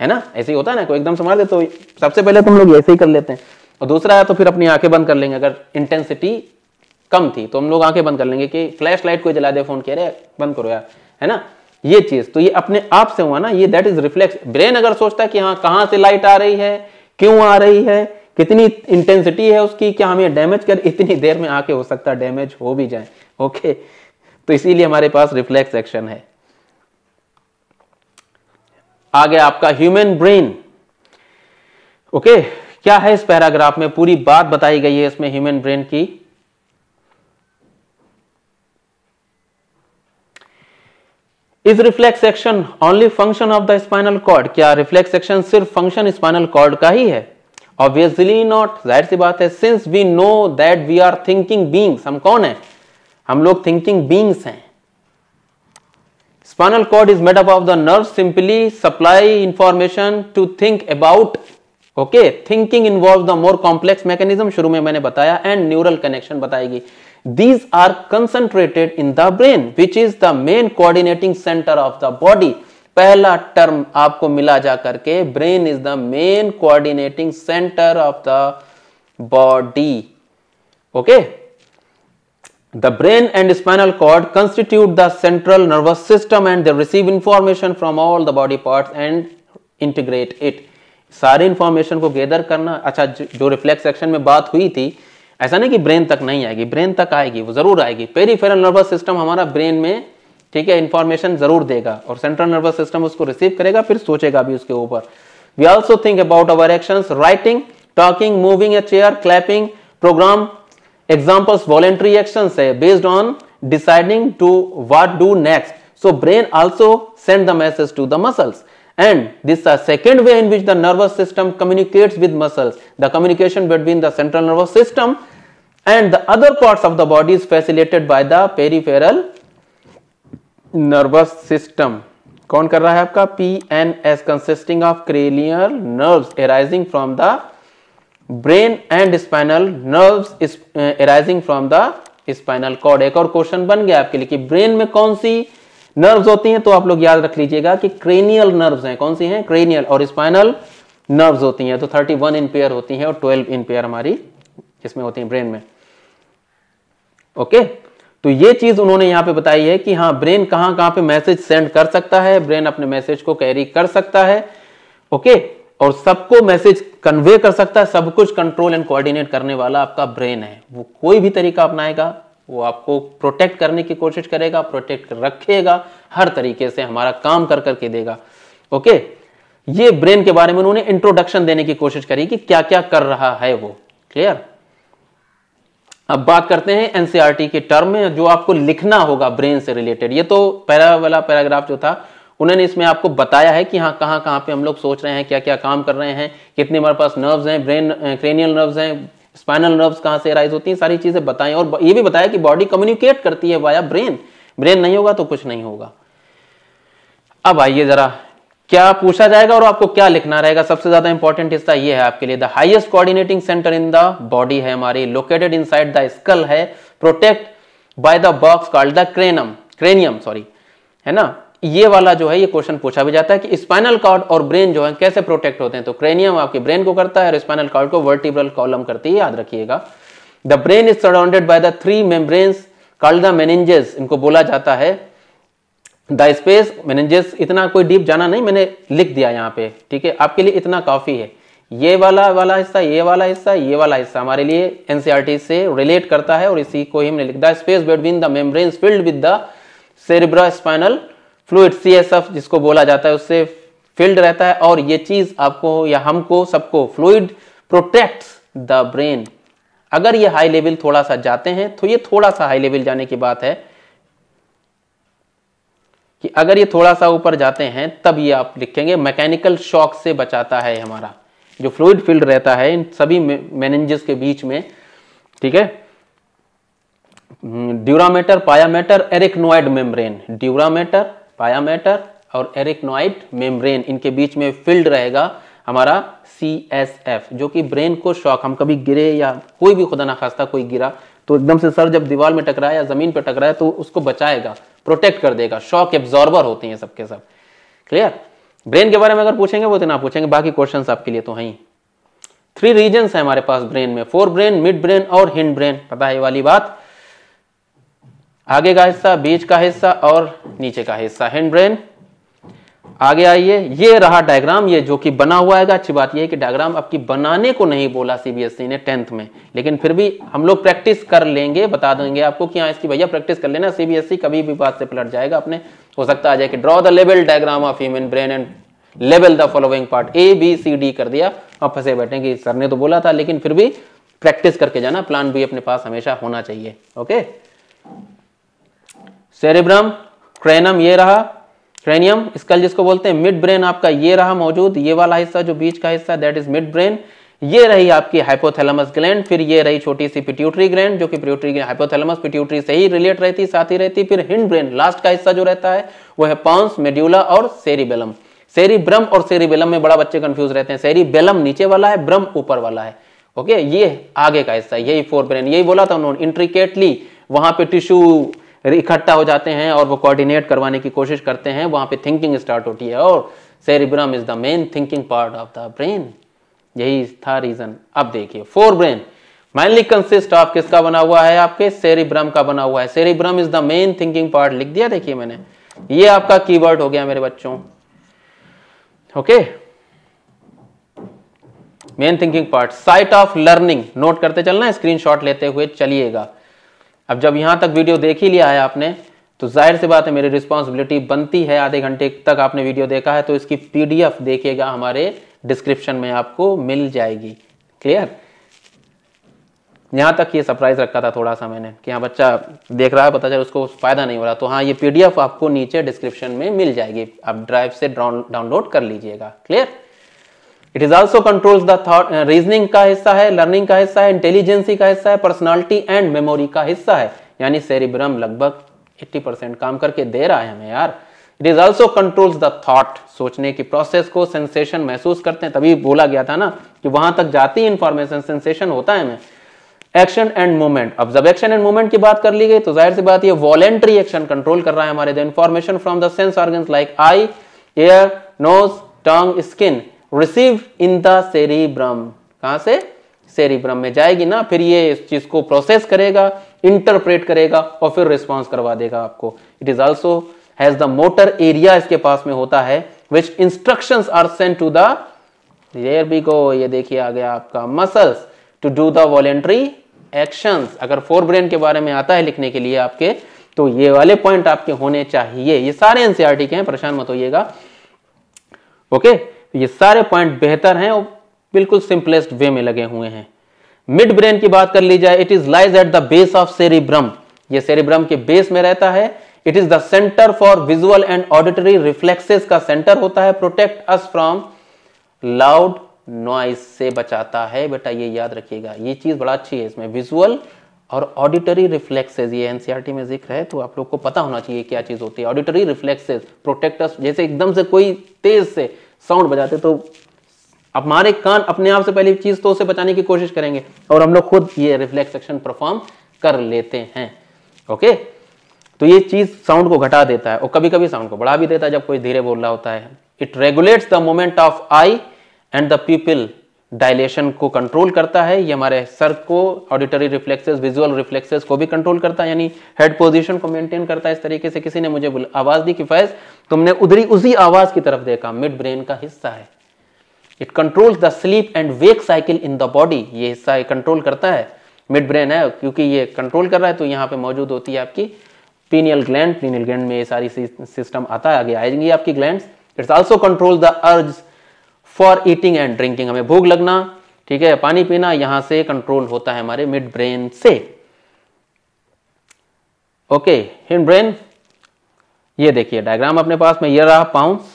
Speaker 1: है ना ऐसे ही होता है ना कोई एकदम समझ दे तो सबसे पहले तो हम लोग ऐसे ही कर लेते हैं और दूसरा है तो फिर अपनी आंखें बंद कर लेंगे अगर इंटेंसिटी कम थी तो हम लोग आंखें बंद कर लेंगे कि फ्लैश लाइट कोई जला दे फोन कह रहे बंद करो यार है ना ये चीज तो ये अपने आप से हुआ ना ये दैट इज रिफ्लेक्स ब्रेन अगर सोचता है कि हाँ कहां से लाइट आ रही है क्यों आ रही है कितनी इंटेंसिटी है उसकी क्या हमें डैमेज कर इतनी देर में आके हो सकता है डैमेज हो भी जाए ओके तो इसीलिए हमारे पास रिफ्लेक्स एक्शन है आ गया आपका ह्यूमन ब्रेन ओके क्या है इस पैराग्राफ में पूरी बात बताई गई है इसमें ह्यूमन ब्रेन की is reflex action only function of the spinal cord क्या रिफ्लेक्स एक्शन सिर्फ फंक्शन स्पाइनल कॉर्ड का ही है ऑब्वियसली नॉट जाहिर सी बात है since we know that we are thinking beings हम कौन है हम लोग थिंकिंग बींग्स हैं spinal cord is made up of the nerve simply supply information to think about okay thinking involve the more complex mechanism शुरू में मैंने बताया एंड न्यूरल कनेक्शन बताएगी these are concentrated in the brain which is the main coordinating center of the body पहला term आपको मिला जा करके brain is the main coordinating centre of the body okay the brain and spinal cord constitute the central nervous system and they receive information from all the body parts and integrate it सारी information को gather करना अच्छा जो reflex action में बात हुई थी ऐसा नहीं कि ब्रेन तक नहीं आएगी ब्रेन तक आएगी वो ज़रूर आएगी पेरीफेरल नर्वस सिस्टम हमारा ब्रेन में ठीक है इन्फॉर्मेशन ज़रूर देगा और सेंट्रल नर्वस सिस्टम उसको रिसीव करेगा फिर सोचेगा भी उसके ऊपर we also think about our action writing talking moving a chair clapping programme examples voluntary action है based on deciding to what do next so brain also send the message to the muscles and this is the second way in which the nervous system communicates with muscles the communication between the central nervous system and the other parts of the body is facilitated by the peripheral nervous system कौन कर रहा है आपका P N S consisting of cranial nerves arising from the brain and spinal nerves arising from the spinal cord एक और question बन गया आपके लिए कि ब्रेन में कौन सी नर्व्स होती हैं तो आप लोग याद रख लीजिएगा कि क्रेनियल नर्व्स हैं कौन सी हैं क्रेनियल और स्पाइनल नर्व्स होती हैं तो 31 इन पेयर होती हैं और 12 इन पेयर हमारी किसमें होती हैं ब्रेन में ओके तो ये चीज उन्होंने यहां पे बताई है कि हाँ ब्रेन कहां कहां पे मैसेज सेंड कर सकता है ब्रेन अपने मैसेज को कैरी कर सकता है ओके और सबको मैसेज कन्वे कर सकता है सब कुछ कंट्रोल एंड कोऑर्डिनेट करने वाला आपका ब्रेन है वो कोई भी तरीका अपनाएगा वो आपको प्रोटेक्ट करने की कोशिश करेगा प्रोटेक्ट रखेगा हर तरीके से हमारा काम कर करके देगा ओके ये ब्रेन के बारे में उन्होंने इंट्रोडक्शन देने की कोशिश करी कि क्या क्या कर रहा है वो क्लियर अब बात करते हैं एनसीआरटी e के टर्म में जो आपको लिखना होगा ब्रेन से रिलेटेड ये तो पहला वाला पैराग्राफ जो था उन्होंने इसमें आपको बताया है कि हाँ कहाँ कहाँ पे हम लोग सोच रहे हैं क्या क्या काम कर रहे हैं कितने हमारे पास नर्व्स हैं ब्रेन क्रेनियल नर्व्स हैं स्पाइनल नर्व्स कहाँ से राइज होती हैं सारी चीज़ें बताएं और ये भी बताया कि बॉडी कम्युनिकेट करती है वाया ब्रेन ब्रेन नहीं होगा तो कुछ नहीं होगा अब आइए जरा क्या पूछा जाएगा और आपको क्या लिखना रहेगा सबसे ज्यादा इंपॉर्टेंट हिस्सा ये है आपके लिए the highest coordinating centre in the body है हमारी located inside the skull है protect by the box called the cranium cranium sorry है ना ये वाला जो है ये क्वेश्चन पूछा भी जाता है कि स्पाइनल कार्ड और ब्रेन जो है कैसे प्रोटेक्ट होते हैं तो क्रेनियम आपके ब्रेन को करता है और स्पाइनल कार्ड को वर्टिब्रल कॉलम करती है याद रखिएगा the brain is surrounded by the three membranes called the meninges इनको बोला जाता है द स्पेस मेनेंजेस इतना कोई डीप जाना नहीं मैंने लिख दिया यहाँ पे ठीक है आपके लिए इतना काफी है ये वाला वाला हिस्सा ये वाला हिस्सा ये वाला हिस्सा हमारे लिए एनसीआरटी e से रिलेट करता है और इसी को ही हमने लिख the space between the membrane filled with the cerebro spinal fluid C S F जिसको बोला जाता है उससे फिल्ड रहता है और ये चीज आपको या हमको सबको फ्लूड प्रोटेक्ट द ब्रेन अगर ये हाई लेवल थोड़ा सा जाते हैं तो ये थोड़ा सा हाई लेवल जाने की बात है कि अगर ये थोड़ा सा ऊपर जाते हैं तब ये आप लिखेंगे मैकेनिकल शॉक से बचाता है हमारा जो फ्लूड फील्ड रहता है इन सभी मैनेजेस के बीच में ठीक है hmm, dura mater pia mater arachnoid membrane dura mater pia mater और एरिक्नोइट मेम्ब्रेन इनके बीच में फील्ड रहेगा हमारा सी एस एफ जो कि ब्रेन को शॉक हम कभी गिरे या कोई भी खुदा ना खास्ता कोई गिरा तो एकदम से सर जब दीवार में टकराया या ज़मीन पर टकराया तो उसको बचाएगा प्रोटेक्ट कर देगा शॉक एब्जॉर्बर होते हैं सबके सब क्लियर ब्रेन के बारे में अगर पूछेंगे वो तो ना पूछेंगे बाकी क्वेश्चन आपके लिए तो हैं थ्री रीजन है हमारे पास ब्रेन में फोर ब्रेन मिड ब्रेन और हिंड ब्रेन पता है ये वाली बात आगे का हिस्सा बीच का हिस्सा और नीचे का हिस्सा हैंड ब्रेन आगे आइए ये रहा डायग्राम ये जो कि बना हुआ है अच्छी बात यह है कि डायग्राम आपकी बनाने को नहीं बोला सीबीएसई e ने टेंथ में लेकिन फिर भी हम लोग प्रैक्टिस कर लेंगे बता देंगे आपको कि हाँ इसकी भैया प्रैक्टिस कर लेना सीबीएसई e कभी भी बात से पलट जाएगा अपने हो सकता आ जाए कि draw the level diagram of human brain and level the following part A B C D कर दिया अब फंसे बैठे कि सर ने तो बोला था लेकिन फिर भी प्रैक्टिस करके जाना प्लान भी अपने पास हमेशा होना चाहिए ओके सेरेब्रम क्रेनम ये रहा क्रेनियम स्कल जिसको बोलते हैं मिड ब्रेन आपका ये रहा मौजूद ये वाला हिस्सा जो बीच का हिस्सा दैट इज मिड ब्रेन ये रही आपकी हाइपोथैलेमस ग्लैंड फिर ये रही छोटी सी पिट्यूटरी ग्लैंड जो कि पिट्यूटरी हाइपोथैलेमस पिट्यूटरी से ही रिलेट रहती साथ ही रहती फिर हिंड ब्रेन लास्ट का हिस्सा जो रहता है वो है पॉन्स मेड्यूला और सेरिबेलम सेरिब्रम और सेरिबेलम में बड़ा बच्चे कंफ्यूज रहते हैं सेरिबेलम नीचे वाला है ब्रम ऊपर वाला है ओके ये आगे का हिस्सा यही फोर ब्रेन यही बोला था उन्होंने इंट्रिकेटली वहां पर टिश्यू इकट्ठा हो जाते हैं और वो कोऑर्डिनेट करवाने की कोशिश करते हैं वहाँ पे थिंकिंग स्टार्ट होती है और cerebrum is the main thinking part of the brain यही था रीजन अब देखिए forebrain mainly consist of किसका बना हुआ है आपके सेरिब्रम का बना हुआ है cerebrum is the main thinking part लिख दिया देखिए मैंने ये आपका कीवर्ड हो गया मेरे बच्चों okay main thinking part site of learning note करते चलना स्क्रीनशॉट लेते हुए चलिएगा अब जब यहाँ तक वीडियो देख ही लिया है आपने तो जाहिर सी बात है मेरी रिस्पॉन्सिबिलिटी बनती है आधे घंटे तक आपने वीडियो देखा है तो इसकी पीडीएफ देखिएगा हमारे डिस्क्रिप्शन में आपको मिल जाएगी क्लियर यहाँ तक ये सरप्राइज रखा था थोड़ा सा मैंने कि हाँ बच्चा देख रहा है पता चल उसको फायदा नहीं हो रहा तो हाँ ये पीडीएफ आपको नीचे डिस्क्रिप्शन में मिल जाएगी आप ड्राइव से डाउनलोड कर लीजिएगा clear it is also controls the thought reasoning का हिस्सा है लर्निंग का हिस्सा है इंटेलिजेंसी का हिस्सा है पर्सनैलिटी एंड मेमोरी का हिस्सा है यानी सेरिब्रम लगभग 80 परसेंट काम करके दे रहा है हमें यार it is also controls the thought सोचने की प्रोसेस को सेंसेशन महसूस करते हैं तभी बोला गया था ना कि वहां तक जाती इंफॉर्मेशन सेंसेशन होता है हमें एक्शन एंड मूवमेंट अब जब एक्शन एंड मूवमेंट की बात कर ली गई तो जाहिर सी बात ये वॉलेंट्री एक्शन कंट्रोल कर रहा है हमारे द information from the sense organ like eye ear nose tongue skin receive in the cerebrum कहाँ से सेरिब्रम में जाएगी ना फिर ये इस चीज को प्रोसेस करेगा इंटरप्रेट करेगा और फिर रिस्पॉन्स करवा देगा आपको it is also has the motor area इसके पास में होता है which instruction are sent to their B को ये देखिए आ गया आपका muscles to do the voluntary action अगर फोर ब्रेन के बारे में आता है लिखने के लिए आपके तो ये वाले पॉइंट आपके होने चाहिए ये सारे एनसीआरटी के हैं परेशान मत होइएगा ओके okay? तो ये सारे पॉइंट बेहतर हैं और बिल्कुल सिंपलेस्ट वे में लगे हुए हैं मिड ब्रेन की बात कर ली जाए it is lies at the base of cerebrum ये सेरिब्रम के बेस में रहता है it is the centre for visual and auditory reflexes का सेंटर होता है protect us from loud noise से बचाता है बेटा ये याद रखिएगा ये चीज बड़ा अच्छी है इसमें विजुअल और ऑडिटरी रिफ्लेक्सेज ये एनसीआरटी e में जिक्र है तो आप लोग को पता होना चाहिए क्या चीज होती है ऑडिटरी रिफ्लेक्सेज प्रोटेक्टर्स जैसे एकदम से कोई तेज से साउंड बजाते तो हमारे कान अपने आप से पहली चीज़ तो उसे बचाने की कोशिश करेंगे और हम लोग खुद ये रिफ्लेक्स एक्शन परफॉर्म कर लेते हैं ओके तो ये चीज़ साउंड को घटा देता है और कभी कभी साउंड को बढ़ा भी देता है जब कोई धीरे बोल रहा होता है it regulates the moment of eye and the pupil dilation को कंट्रोल करता है ये हमारे सर को ऑडिटरी रिफ्लेक्सेस विजुअल रिफ्लेक्सेस को भी कंट्रोल करता है यानी हेड पोजीशन को मेंटेन करता है इस तरीके से किसी ने मुझे आवाज़ दी कि फैज तुमने उधरी उसी आवाज़ की तरफ देखा मिड ब्रेन का हिस्सा है it controls the sleep and wake cycle in the body ये हिस्सा कंट्रोल करता है मिड ब्रेन है क्योंकि ये कंट्रोल कर रहा है तो यहाँ पे मौजूद होती है आपकी पीनियल ग्लैंड पीनियल ग्लैंड में ये सारी सिस्टम आता है आगे आएंगी आपकी gland it's also control the urge for eating and drinking हमें भूख लगना ठीक है पानी पीना यहां से कंट्रोल होता है हमारे मिड ब्रेन से ओके हिंड ब्रेन ये देखिए डायग्राम अपने पास में ये रहा पाउंस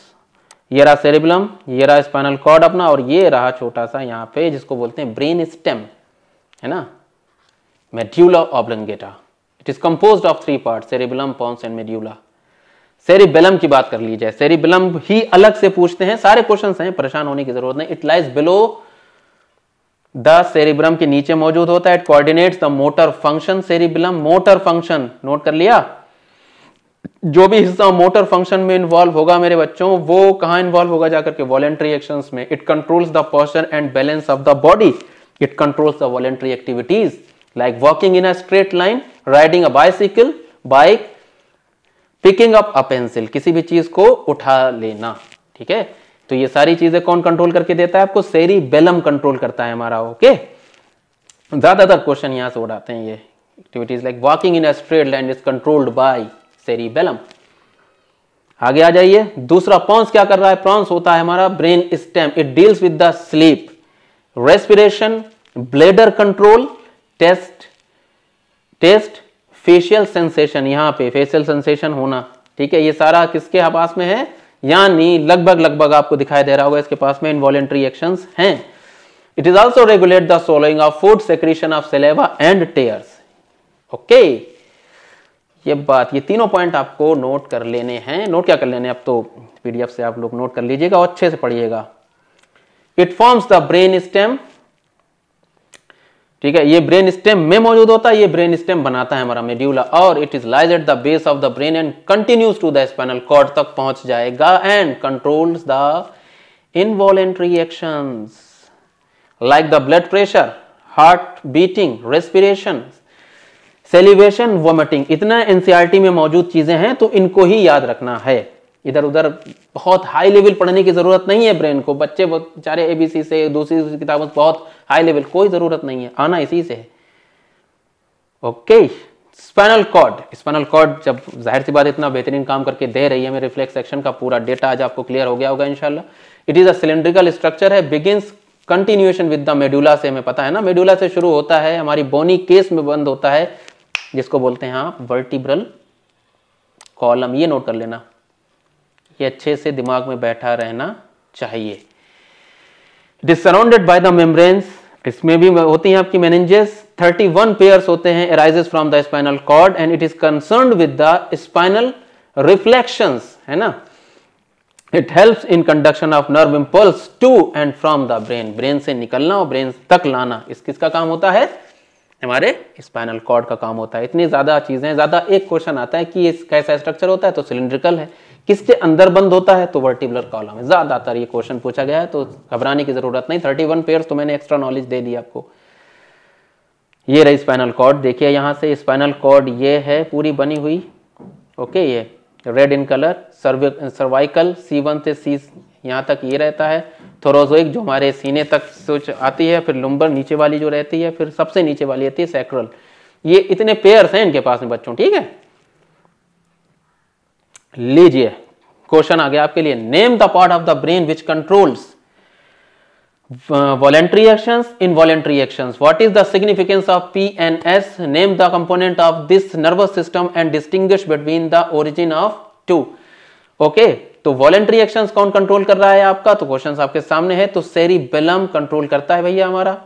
Speaker 1: ये रहा सेरेबलम ये रहा स्पाइनल कॉर्ड अपना और ये रहा छोटा सा यहाँ पे जिसको बोलते हैं ब्रेन स्टेम है ना medulla oblongata it is composed of three part cerebellum pons and medulla cerebellum की बात कर ली जाए सेरिबेलम ही अलग से पूछते हैं सारे क्वेश्चन हैं परेशान होने की जरूरत नहीं it lies below the cerebrum के नीचे मौजूद होता है it coordinates the motor function cerebrum motor function note कर लिया जो भी हिस्सा मोटर फंक्शन में इन्वॉल्व होगा मेरे बच्चों वो कहां इन्वॉल्व होगा जाकर के वॉलेंट्री एक्शन में it controls the posture and balance of the body it controls the voluntary activities like walking in a straight line riding a bicycle bike picking up a pencil किसी भी चीज को उठा लेना ठीक है तो ये सारी चीजें कौन कंट्रोल करके देता है आपको सेरी बेलम कंट्रोल करता है हमारा ओके ज्यादातर क्वेश्चन यहां से उड़ाते हैं ये activities like walking in straight line is controlled by cerebellum आगे आ जाइए दूसरा पॉन्स क्या कर रहा है प्रॉन्स होता है हमारा brain stem it deals with the sleep respiration bladder control taste taste facial sensation यहाँ पे फेशियल सेंसेशन होना ठीक है ये सारा किसके पास में है यानी लगभग लगभग आपको दिखाई दे रहा होगा इसके पास में इनवॉलेंट्री एक्शन है it is also regulate the swallowing of food secretion of saliva and tears okay ये बात ये तीनों पॉइंट आपको नोट कर लेने हैं नोट क्या कर लेने अब तो पीडीएफ से आप लोग नोट कर लीजिएगा और अच्छे से पढ़िएगा it forms the brain stem ठीक है ये ब्रेन स्टेम में मौजूद होता है ये ब्रेन स्टेम बनाता है हमारा मेड्यूला और it is lies at the base of the brain and continues to the spinal cord तक पहुंच जाएगा and controls the involuntary action like the blood pressure heart beating respiration salivation vomiting इतना NCERT e में मौजूद चीजें हैं तो इनको ही याद रखना है इधर उधर बहुत हाई लेवल पढ़ने की ज़रूरत नहीं है ब्रेन को बच्चे बेचारे ए बी सी से दूसरी दूसरी किताबों से बहुत हाई लेवल कोई ज़रूरत नहीं है आना इसी से है okay spinal cord spinal cord जब जाहिर सी बात इतना बेहतरीन काम करके दे रही है मेरे रिफ्लेक्स एक्शन का पूरा डेटा आज आपको क्लियर हो गया होगा इनशाला it is a cylindrical structure है begins continuation with the medulla से हमें पता है ना मेडुला से शुरू होता है हमारी बोनी केस में बंद होता है जिसको बोलते हैं आप वर्टिब्रल कॉलम ये नोट कर लेना ये अच्छे से दिमाग में बैठा रहना चाहिए it is surrounded by the membranes इसमें भी होती हैं आपकी मेनेंजेस 31 पेयर्स होते हैं arises from the spinal cord and it is concern with the spinal reflection है ना it help in conduction of nerve impulse to and from the brain brain से निकलना और ब्रेन तक लाना इस किसका काम होता है हमारे स्पाइनल कॉर्ड का काम होता है इतनी ज्यादा चीजें ज्यादा एक क्वेश्चन आता है कि ये कैसा स्ट्रक्चर होता है तो सिलिंड्रिकल है किसके अंदर बंद होता है तो वर्टिबुलर कॉलम है ज्यादातर ये क्वेश्चन पूछा गया है तो घबराने की जरूरत नहीं थर्टी वन पेयर तो मैंने एक्स्ट्रा नॉलेज दे दी आपको ये रही स्पाइनल कॉर्ड देखिए यहाँ से स्पाइनल कॉर्ड ये है पूरी बनी हुई ओके ये red in colour survey cervical C one से सी यहाँ तक ये रहता है थोरोजोइक जो हमारे सीने तक सोच आती है फिर लुम्बर नीचे वाली जो रहती है फिर सबसे नीचे वाली रहती है सैक्रल ये इतने पेयर्स हैं इनके पास में बच्चों ठीक है लीजिए क्वेश्चन आ गया आपके लिए name the part of the brain which controls voluntary action what is the significance of P N S name the component of this nervous system and distinguish between the origin of two okay तो voluntary action कौन control कर रहा है आपका तो question आपके सामने है तो बेलम कंट्रोल करता है भैया हमारा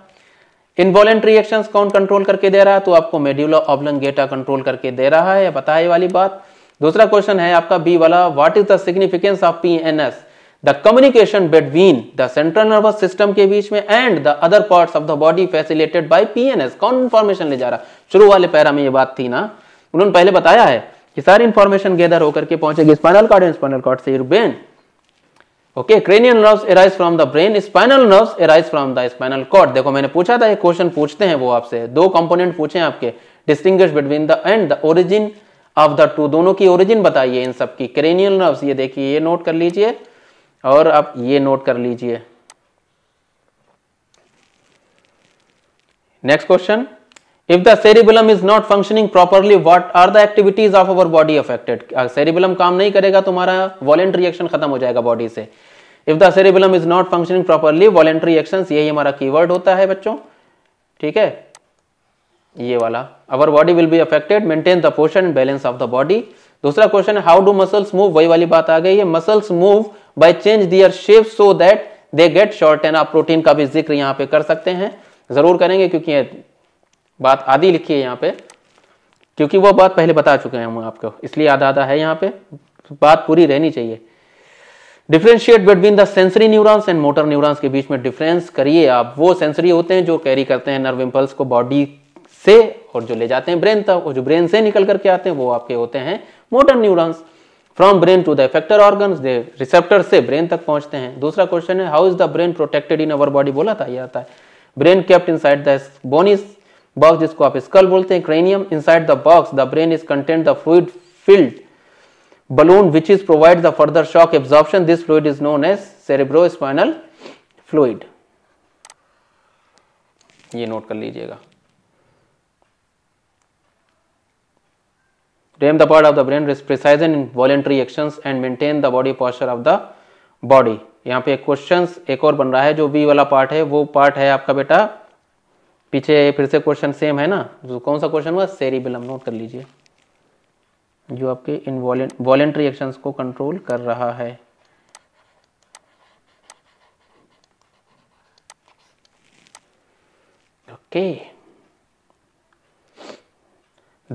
Speaker 1: इनवॉलेंट्री एक्शन कौन कंट्रोल करके दे रहा है तो आपको मेड्यूला ऑबलंगेटा कंट्रोल करके दे रहा है बताए वाली बात दूसरा क्वेश्चन है आपका बी वाला what is the significance of P N S the communication between the central nervous system के बीच में and the other parts of the body facilitated by PNS कौन इंफॉर्मेशन ले जा रहा शुरू वाले पैरा में ये बात थी ना उन्होंने पहले बताया है कि सारी इंफॉर्मेशन गैदर होकर के पहुंचेगी spinal cord and spinal cord से brain okay cranial nerves arise from the brain spinal nerves arise from the spinal cord देखो मैंने पूछा था ये क्वेश्चन पूछते हैं वो आपसे दो कंपोनेंट पूछे आपके distinguish between the and the origin of the two दोनों की ओरिजिन बताइए इन सब की क्रेनियल नर्व्स ये देखिए ये नोट कर लीजिए और आप ये नोट कर लीजिए next question if the cerebellum is not functioning properly what are the activities of our body affected cerebellum काम नहीं करेगा तुम्हारा वॉलेंट्री एक्शन खत्म हो जाएगा बॉडी से if the cerebellum is not functioning properly voluntary action यही हमारा कीवर्ड होता है बच्चों ठीक है ये वाला our body will be affected maintain the portion and balance of the body दूसरा क्वेश्चन है हाउ डू मसल्स मूव वही वाली बात आ गई है muscles move by change their shape so that they get short and आप प्रोटीन का भी जिक्र यहाँ पे कर सकते हैं जरूर करेंगे क्योंकि ये बात आधी लिखी है यहाँ पे क्योंकि वो बात पहले बता चुके हैं हम आपको इसलिए आधा आधा है यहाँ पे बात पूरी रहनी चाहिए differentiate between the sensory neurons and motor neurons के बीच में डिफरेंस करिए आप वो सेंसरी होते हैं जो कैरी करते हैं नर्व इम्पल्स को बॉडी से और जो ले जाते हैं ब्रेन तक और जो ब्रेन से निकल करके आते हैं वो आपके होते हैं motor neurons from brain to the effector organ they receptor से ब्रेन तक पहुंचते हैं दूसरा क्वेश्चन है how is the brain protected in our body बोला था ये आता है brain kept inside the bony box जिसको आप स्कल बोलते हैं cranium inside the box the brain is content the fluid filled which is provide the further shock shock this fluid is known as cerebro spinal fluid ये note कर लीजिएगा REM the part of the brain which precise in voluntary actions and maintain the body posture of the body. यहाँ पे question एक और बन रहा है जो बी वाला पार्ट है वो पार्ट है आपका बेटा पीछे फिर से क्वेश्चन सेम है ना जो कौन सा क्वेश्चन हुआ सेरिबेलम नोट कर लीजिए जो आपके इन वॉलेंट्री एक्शंस को कंट्रोल कर रहा है okay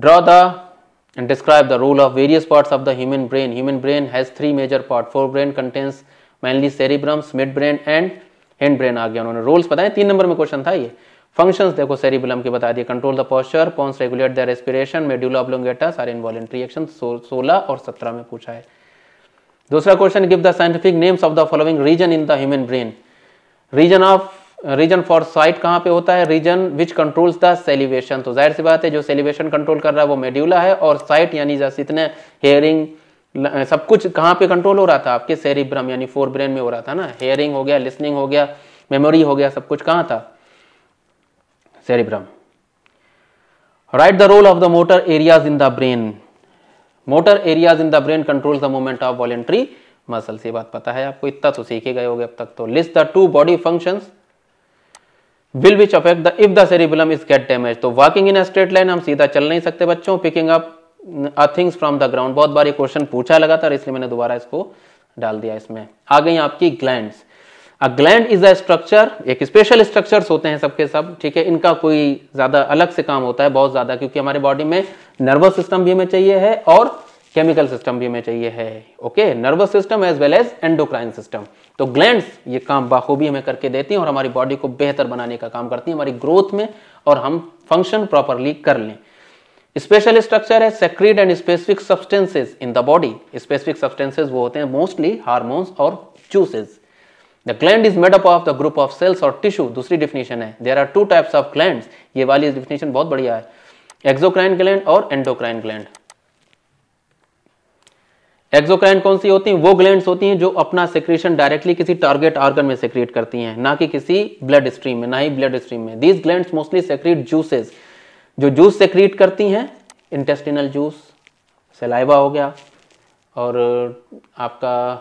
Speaker 1: draw the and describe the role of various parts of the human brain. Human brain has three major part. Forebrain contains mainly cerebrum, midbrain and hindbrain आ गया उन्होंने roles बताए तीन number में क्वेश्चन था ये फंक्शंस देखो cerebellum के बता दिए control the posture pons regulate the respiration medulla oblongata सारे इन्वॉलेंट्री एक्शन 16 और 17 में पूछा है दूसरा question give the scientific names of the following region in the human brain region of region for sight कहाँ पे होता है region which controls the salivation तो जाहिर सी बात है जो सेलिवेशन कंट्रोल कर रहा है वो मेड्यूला है और साइट यानी जैसे इतने हेयरिंग सब कुछ कहाँ पे कंट्रोल हो रहा था आपके सेरिब्रम यानी फोर ब्रेन में हो रहा था ना हेयरिंग हो गया लिसनिंग हो गया मेमोरी हो गया सब कुछ कहाँ था cerebrum right the role of the motor areas in the brain motor areas in the brain control the movement of voluntary muscle से बात पता है आपको इतना तो सीखे गए होगे अब तक तो list the two body functions will which affect the if the cerebellum is get damage तो वॉकिंग इन स्ट्रेट लाइन हम सीधा चल नहीं सकते बच्चों picking up things from the ground बहुत बार ये क्वेश्चन पूछा लगा था इसलिए मैंने दोबारा इसको डाल दिया इसमें आ गई आपकी gland gland is a structure एक स्पेशल स्ट्रक्चर्स होते हैं सबके सब ठीक है इनका कोई ज्यादा अलग से काम होता है बहुत ज्यादा क्योंकि हमारे बॉडी में नर्वस सिस्टम भी हमें चाहिए है और केमिकल सिस्टम भी हमें चाहिए है okay nervous system as well as endocrine system तो ग्लैंड ये काम बाखूबी हमें करके देती हैं और हमारी बॉडी को बेहतर बनाने का काम करती हैं हमारी ग्रोथ में और हम फंक्शन प्रॉपरली कर लें स्पेशल स्ट्रक्चर है secrete and specific substances in the body specific substances वो होते हैं मोस्टली हार्मोन्स और juices the gland is made up of the group of cells और टिश्यू दूसरी डिफिनेशन है there are two types of gland ये वाली डिफिनेशन बहुत बढ़िया है एक्सोक्राइन ग्लैंड और एंडोक्राइन ग्लैंड एक्सोक्राइन कौन सी होती हैं वो ग्लैंड्स होती हैं जो अपना सेक्रेशन डायरेक्टली किसी टारगेट ऑर्गन में सेक्रेट करती हैं ना कि किसी ब्लड स्ट्रीम में ना ही ब्लड स्ट्रीम में these glands mostly secrete juices जो जूस सेक्रेट करती हैं इंटेस्टिनल जूस सेलाइवा हो गया और आपका आ,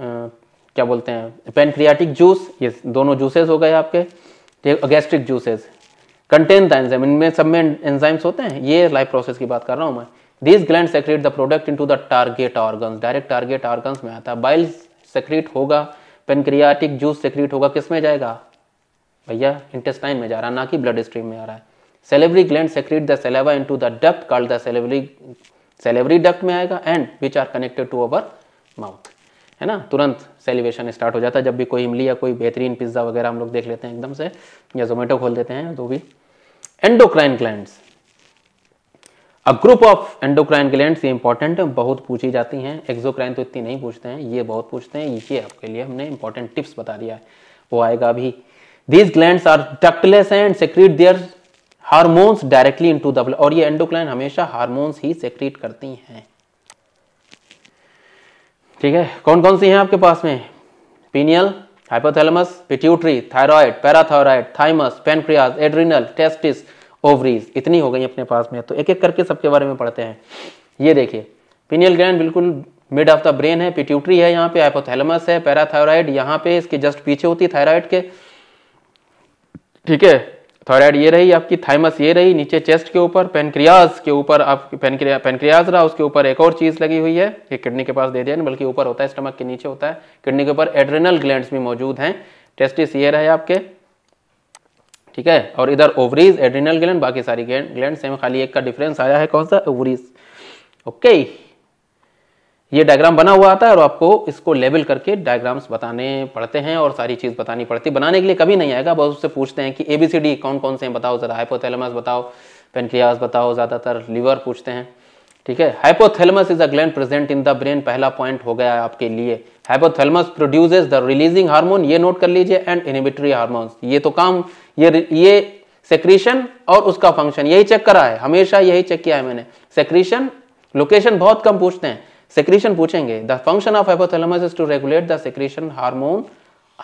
Speaker 1: क्या बोलते हैं पेनक्रियाटिक जूस ये दोनों जूसेस हो गए आपके gastric juices contain the enzyme इनमें सब में एंजाइम्स होते हैं ये लाइफ प्रोसेस की बात कर रहा हूँ मैं this gland secrete the product into the target organ direct target organ में आता है बाइल सेक्रेट होगा पेनक्रियाटिक जूस सेक्रेट होगा किस में जाएगा भैया इंटेस्टाइन में जा रहा है ना कि ब्लड स्ट्रीम में आ रहा है salivary gland secrete the saliva into the duct called the salivary salivary duct में आएगा and which are connected to our mouth है ना तुरंत सेलिवेशन स्टार्ट हो जाता है जब भी कोई इमली या कोई बेहतरीन पिज्जा वगैरह हम लोग देख लेते हैं एकदम से या जोमेटो खोल देते हैं तो भी endocrine gland a group of endocrine gland ये इंपॉर्टेंट बहुत पूछी जाती हैं एक्जोक्राइन तो इतनी नहीं पूछते हैं ये बहुत पूछते हैं ये आपके लिए हमने इंपॉर्टेंट टिप्स बता दिया है वो आएगा अभी these gland are ductless and secrete their hormones directly into the blood और ये एंडोक्लाइन हमेशा हारमोन्स ही सेक्रीट करती हैं ठीक है कौन कौन सी हैं आपके पास में pineal hypothalamus pituitary thyroid parathyroid thymus pancreas adrenal testis ovaries इतनी हो गई अपने पास में तो एक एक करके सबके बारे में पढ़ते हैं ये देखिए पिनियल ग्रैंड बिल्कुल मिड ऑफ द ब्रेन है पिट्यूटरी है यहाँ पे आइपोथैलमस है पैराथायराइड यहाँ पे इसके जस्ट पीछे होती है थायराइड के ठीक है थायराइड ये रही आपकी थाइमस ये रही नीचे चेस्ट के ऊपर पेनक्रियाज के ऊपर आपकी पेनक्रिया पेनक्रियाज रहा उसके ऊपर एक और चीज़ लगी हुई है ये किडनी के पास दे दिया बल्कि ऊपर होता है स्टमक के नीचे होता है किडनी के ऊपर एड्रेनल ग्लैंड भी मौजूद हैं टेस्टिस ये रहे आपके ठीक है और इधर ओवरीज एड्रीनल ग्लैंड बाकी सारी ग्लैंड सेम खाली एक का डिफरेंस आया है कौन सा ओवरीज ओके ये डायग्राम बना हुआ आता है और आपको इसको लेबल करके डायग्राम्स बताने पड़ते हैं और सारी चीज़ बतानी पड़ती है बनाने के लिए कभी नहीं आएगा बस उससे पूछते हैं कि ए बी सी डी कौन कौन से हैं बताओ ज़रा हाइपोथैलेमस बताओ पेनक्रियाज बताओ ज़्यादातर लीवर पूछते हैं ठीक है hypothalamus is a gland present in the brain पहला पॉइंट हो गया है आपके लिए hypothalamus produces the releasing hormone ये नोट कर लीजिए एंड इनिबिटरी हार्मोन्स ये तो काम ये ये सेक्रीशन और उसका फंक्शन यही चेक करा है हमेशा यही चेक किया है मैंने सेक्रीशन लोकेशन बहुत कम पूछते हैं सेक्रीशन पूछेंगे the function of hypothalamus is to regulate the secretion hormone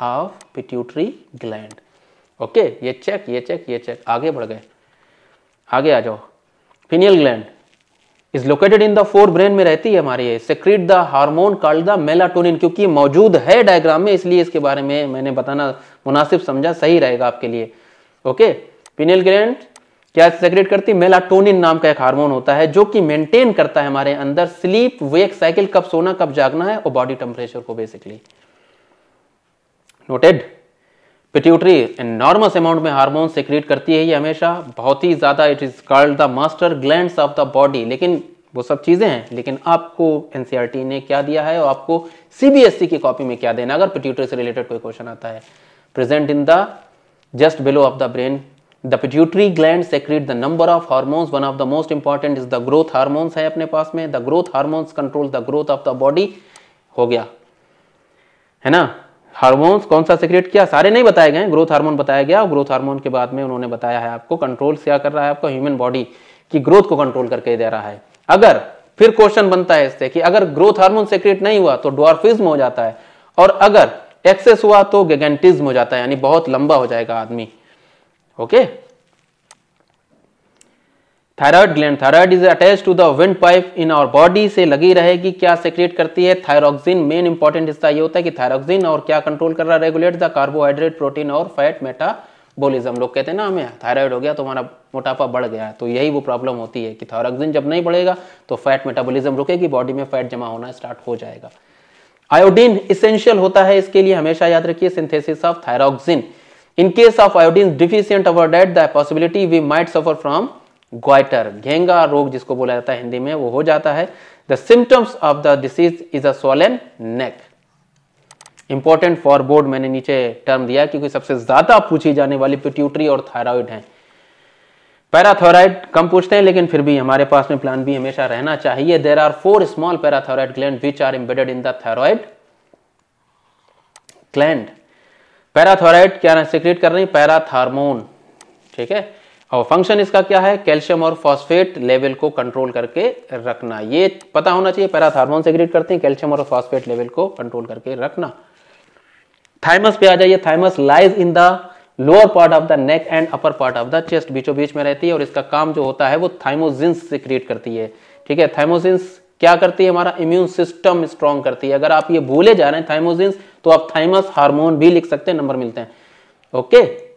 Speaker 1: of pituitary gland okay ये चेक ये चेक ये चेक आगे बढ़ गए आगे आ जाओ pineal gland is located in the forebrain में रहती है हमारी secrete the hormone called the melatonin क्योंकि मौजूद है डायग्राम में इसलिए इसके बारे में मैंने बताना मुनासिब समझा सही रहेगा आपके लिए ओके पिनेल ग्रैंड क्या सेक्रेट करती है मेलाटोनिन नाम का एक हार्मोन होता है जो कि मेंटेन करता है हमारे अंदर स्लीप वेक साइकिल कब सोना कब जागना है और बॉडी टेम्परेचर को basically noted pituitary enormous amount में हार्मोन सिक्रिएट करती है ये हमेशा बहुत ही ज़्यादा it is called the master gland of the body लेकिन वो सब चीज़ें हैं लेकिन आपको एन e ने क्या दिया है और आपको सी e की कॉपी में क्या देना अगर पिट्यूटरी से रिलेटेड कोई क्वेश्चन आता है present in the just below of the brain the pituitary gland secrete the number of hormones one of the most important is the growth hormones है अपने पास में the growth hormones control the growth of the body हो गया है ना hormones कौन सा सिक्रेट किया सारे नहीं बताए गए ग्रोथ हार्मोन बताया गया और ग्रोथ हार्मोन के बाद में उन्होंने बताया है आपको कंट्रोल क्या कर रहा है आपका ह्यूमन बॉडी की ग्रोथ को कंट्रोल करके दे रहा है अगर फिर क्वेश्चन बनता है इससे कि अगर ग्रोथ हार्मोन सिक्रेट नहीं हुआ तो डॉर्फिज्म हो जाता है और अगर एक्सेस हुआ तो गैगेंटिज्म हो जाता है यानी बहुत लंबा हो जाएगा आदमी okay thyroid gland thyroid is attach to the windpipe in our body से लगी रहेगी क्या सेक्रेट करती है थायरोक्सिन मेन इंपॉर्टेंट हिस्सा ये होता है कि थायरोक्सिन और क्या कंट्रोल कर रहा है रेगुलेट द कार्बोहाइड्रेट प्रोटीन और फैट मेटाबोलिज्म लोग कहते हैं ना हमें थायराइड हो गया तो हमारा मोटापा बढ़ गया तो यही वो प्रॉब्लम होती है कि थायरोक्सिन जब नहीं बढ़ेगा तो फैट मेटाबोलिज्म रुकेगी बॉडी में फैट जमा होना स्टार्ट हो जाएगा आयोडीन इसेंशियल होता है इसके लिए हमेशा याद रखिए synthesis of thyroxine in case of iodine deficient our diet the possibility we might suffer from goitre घेंगा रोग जिसको बोला जाता है हिंदी में वो हो जाता है the symptoms of the disease is a swollen neck important for board मैंने नीचे टर्म दिया क्योंकि सबसे ज्यादा पूछी जाने वाली पिट्यूटरी और थायराइड है पैराथोराइड कम पूछते हैं लेकिन फिर भी हमारे पास में प्लान भी हमेशा रहना चाहिए there are four small parathyroid gland which are embedded in the thyroid gland parathyroid क्या सिक्रेट कर रही है पैराथार्मोन ठीक है और फंक्शन इसका क्या है कैल्शियम और फॉस्फेट लेवल को कंट्रोल करके रखना ये पता होना चाहिए पैराथार्मोन से सेग्रेट करते हैं कैल्शियम और फॉस्फेट लेवल को कंट्रोल करके रखना थाइमस पे आ जाइए thymus lies in the lower part of the neck and upper part of the chest बीचों बीच में रहती है और इसका काम जो होता है वो थाइमोजिन्स क्रिएट करती है ठीक है थाइमोजिन्स क्या करती है हमारा इम्यून सिस्टम स्ट्रॉन्ग करती है अगर आप ये भूले जा रहे हैं थाइमोजिन्स तो आप थाइमस हार्मोन भी लिख सकते हैं नंबर मिलते हैं okay okay?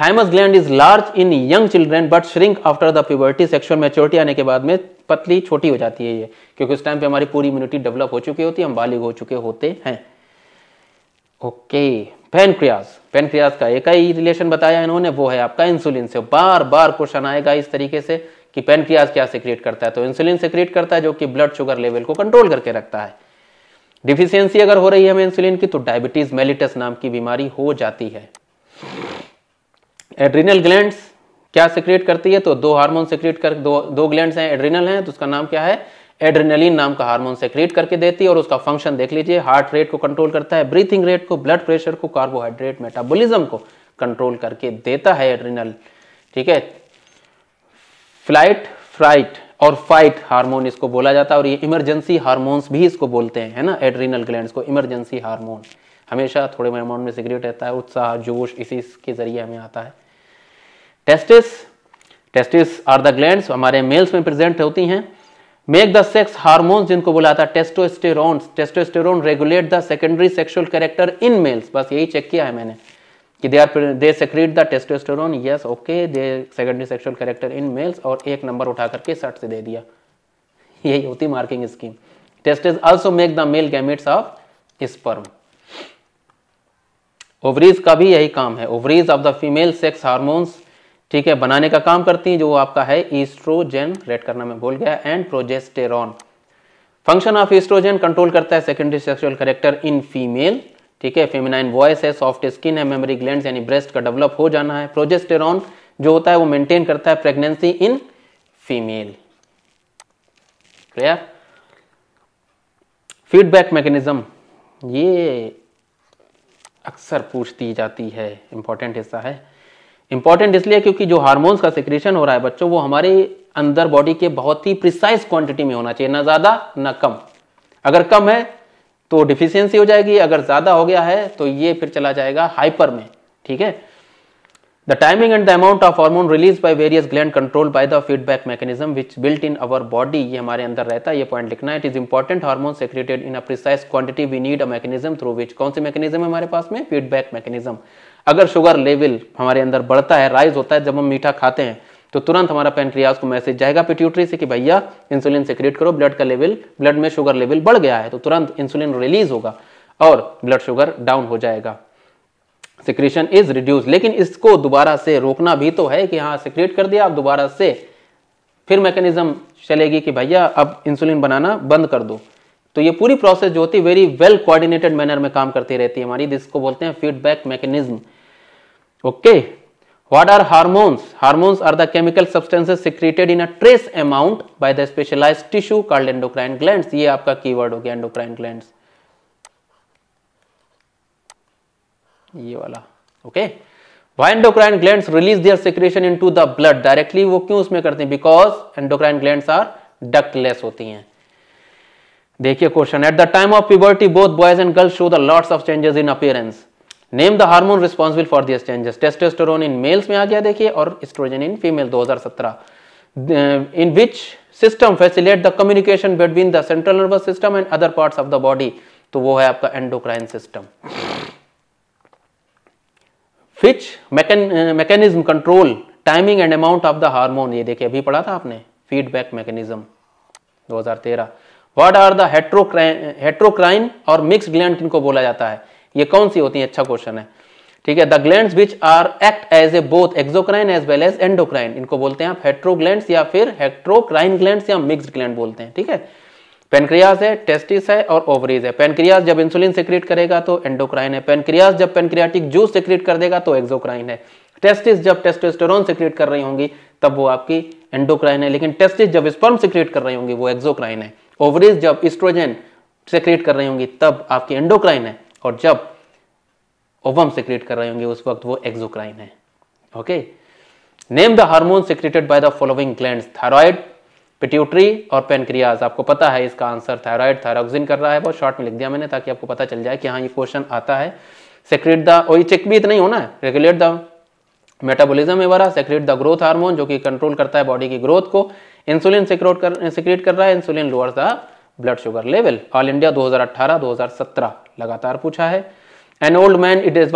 Speaker 1: Thymus gland is large in young children but shrink after the puberty sexual maturity आने के बाद में पतली छोटी हो जाती है ये क्योंकि उस टाइम पे हमारी पूरी इम्यूनिटी डेवलप हो चुकी होती है हम बालिग हो चुके होते हैं ओके पेनक्रियाज पेनक्रियाज का एक ही रिलेशन बताया इन्होंने वो है आपका इंसुलिन से बार बार क्वेश्चन आएगा इस तरीके से कि पेनक्रियाज क्या से क्रिएट करता है तो इंसुलिन से क्रिएट करता है जो कि ब्लड शुगर लेवल को कंट्रोल करके रखता है डिफिशियंसी अगर हो रही है हमें इंसुलिन की तो डायबिटीज मेलिटस नाम की बीमारी हो जाती है एड्रीनल ग्लैंड क्या सिक्रिएट करती है तो दो हार्मोन सिक्रिएट कर दो दो ग्लैंड हैं एड्रीनल हैं तो उसका नाम क्या है एड्रेनलिन नाम का हार्मोन सेक्रेट करके देती है और उसका फंक्शन देख लीजिए हार्ट रेट को कंट्रोल करता है ब्रीथिंग रेट को ब्लड प्रेशर को कार्बोहाइड्रेट मेटाबॉलिज्म को कंट्रोल करके देता है एड्रेनल ठीक है फ्लाइट फ्राइट और फाइट हार्मोन इसको बोला जाता है और ये इमरजेंसी हार्मोन्स भी इसको बोलते हैं है ना एड्रीनल ग्लैंड को इमरजेंसी हार्मोन हमेशा थोड़े अमाउंट में सिगरेट रहता है उत्साह जोश इसी के जरिए हमें आता है testis testis are the gland हमारे मेल्स में प्रेजेंट होती हैं मेक द सेक्स हार्मोन्स जिनको बोला था testosterone testosterone regulate the secondary sexual character in males बस यही चेक किया है मैंने कि they are they secrete the testosterone yes okay they secondary sexual character in males और एक नंबर उठा करके सट से दे दिया यही होती marking scheme testis also make the male gametes of sperm ovaries का भी यही काम है ovaries of the female sex hormones ठीक है बनाने का काम करती हैं जो आपका है ईस्ट्रोजन रेड करना में भूल गया and progesterone function of oestrogen control करता है secondary sexual character in female ठीक है फेमिनाइन वॉइस है सॉफ्ट स्किन है मेमोरी ग्लैंड यानी ब्रेस्ट का डेवलप हो जाना है प्रोजेस्टेरॉन जो होता है वो मेंटेन करता है pregnancy in female clear feedback mechanism ये अक्सर पूछती जाती है इंपॉर्टेंट हिस्सा है इंपॉर्टेंट इसलिए क्योंकि जो हार्मोन्स का सिक्रेशन हो रहा है बच्चों वो हमारे अंदर बॉडी के बहुत ही प्रिसाइज क्वांटिटी में होना चाहिए ना ज़्यादा ना कम अगर कम है तो डिफिशियंसी हो जाएगी अगर ज़्यादा हो गया है तो ये फिर चला जाएगा हाइपर में ठीक है the timing and the amount of hormone release by various gland control by the feedback mechanism which built in our body ये हमारे अंदर रहता है ये पॉइंट लिखना है it is important hormone secreted in a precise quantity we need a mechanism through which कौन सी मैकेनिज्म है हमारे पास में फीडबैक मैकेनिज्म अगर शुगर लेवल हमारे अंदर बढ़ता है राइज होता है जब हम मीठा खाते हैं तो तुरंत हमारा पेंट्रियाज को मैसेज जाएगा पिट्यूटरी से कि भैया इंसुलिन सिक्रिएट करो ब्लड का लेवल ब्लड में शुगर लेवल बढ़ गया है तो तुरंत इंसुलिन रिलीज होगा और ब्लड शुगर डाउन हो जाएगा सिक्रेशन इज रिड्यूस लेकिन इसको दोबारा से रोकना भी तो है कि हाँ सिक्रेट कर दिया आप दोबारा से फिर मैकेनिज्म चलेगी कि भैया अब इंसुलिन बनाना बंद कर दो तो ये पूरी प्रोसेस जो होती है वेरी वेल कोऑर्डिनेटेड मैनर में काम करती रहती है हमारी जिसको बोलते हैं feedback mechanism Okay. What are hormones? Hormones are the chemical substances secreted in a trace amount by the specialized tissue called endocrine glands. ये आपका keyword हो गया endocrine glands. ये वाला, okay? Why endocrine glands release their secretion into the blood directly? वो क्यों उसमें करते हैं? Because endocrine glands are ductless होती हैं. देखिए question at the time of puberty both boys and girls show the lots of changes in appearance name the hormone responsible for this changes testosterone in males में आ गया देखिए और oestrogen in female 2017 in which system facilitate the communication between the central nervous system and other parts of the body तो वो है आपका endocrine system which mechanism control timing and amount of the hormone ये देखिए अभी पढ़ा था आपने feedback mechanism 2013 what are the heterocrine heterocrine और मिक्स ग्लैंड इनको बोला जाता है ये कौन सी होती है अच्छा क्वेश्चन है ठीक है the gland which are act as a both exocrine as well as endocrine इनको बोलते हैं आप हेट्रोग्लैंड या फिर हेट्रोक्राइन ग्लैंड या मिक्सड ग्लैंड बोलते हैं ठीक है पेनक्रियाज है टेस्टिस है और ओवरीज है पेनक्रियाज जब इंसुलिन सिक्रिएट करेगा तो एंडोक्राइन है पेनक्रियाज जब पेनक्रियाटिक जूस सिक्रिएट कर देगा तो एक्सोक्राइन है टेस्टिस जब टेस्टोस्टेरोन सिक्रिएट कर रही होंगी तब वो आपकी एंडोक्राइन है लेकिन टेस्टिस जब स्पर्म सिक्रिएट कर रही होंगी वो एक्सोक्राइन है ओवरीज जब इस्ट्रोजन सेक्रेट कर रही होंगी तब आपकी एंडोक्राइन है और जब ओवम सिक्रेट कर रहे होंगे उस वक्त वो एक्सोक्राइन है okay name the hormone secreted by the following gland thyroid pituitary और पेनक्रियाज आपको पता है इसका आंसर थायराइड थायरोक्सिन कर रहा है बहुत शॉर्ट में लिख दिया मैंने ताकि आपको पता चल जाए कि हाँ ये क्वेश्चन आता है सेक्रेट द और ये चेक भी इतना ही होना है रेगुलेट द मेटाबोलिज्म में भरा सेक्रेट द ग्रोथ हार्मोन जो कि कंट्रोल करता है बॉडी की ग्रोथ को इंसुलिन सिक्रोट कर सिक्रेट कर रहा है insulin lowers the blood sugar level all India 2018-2017 लगातार पूछा है an old man it is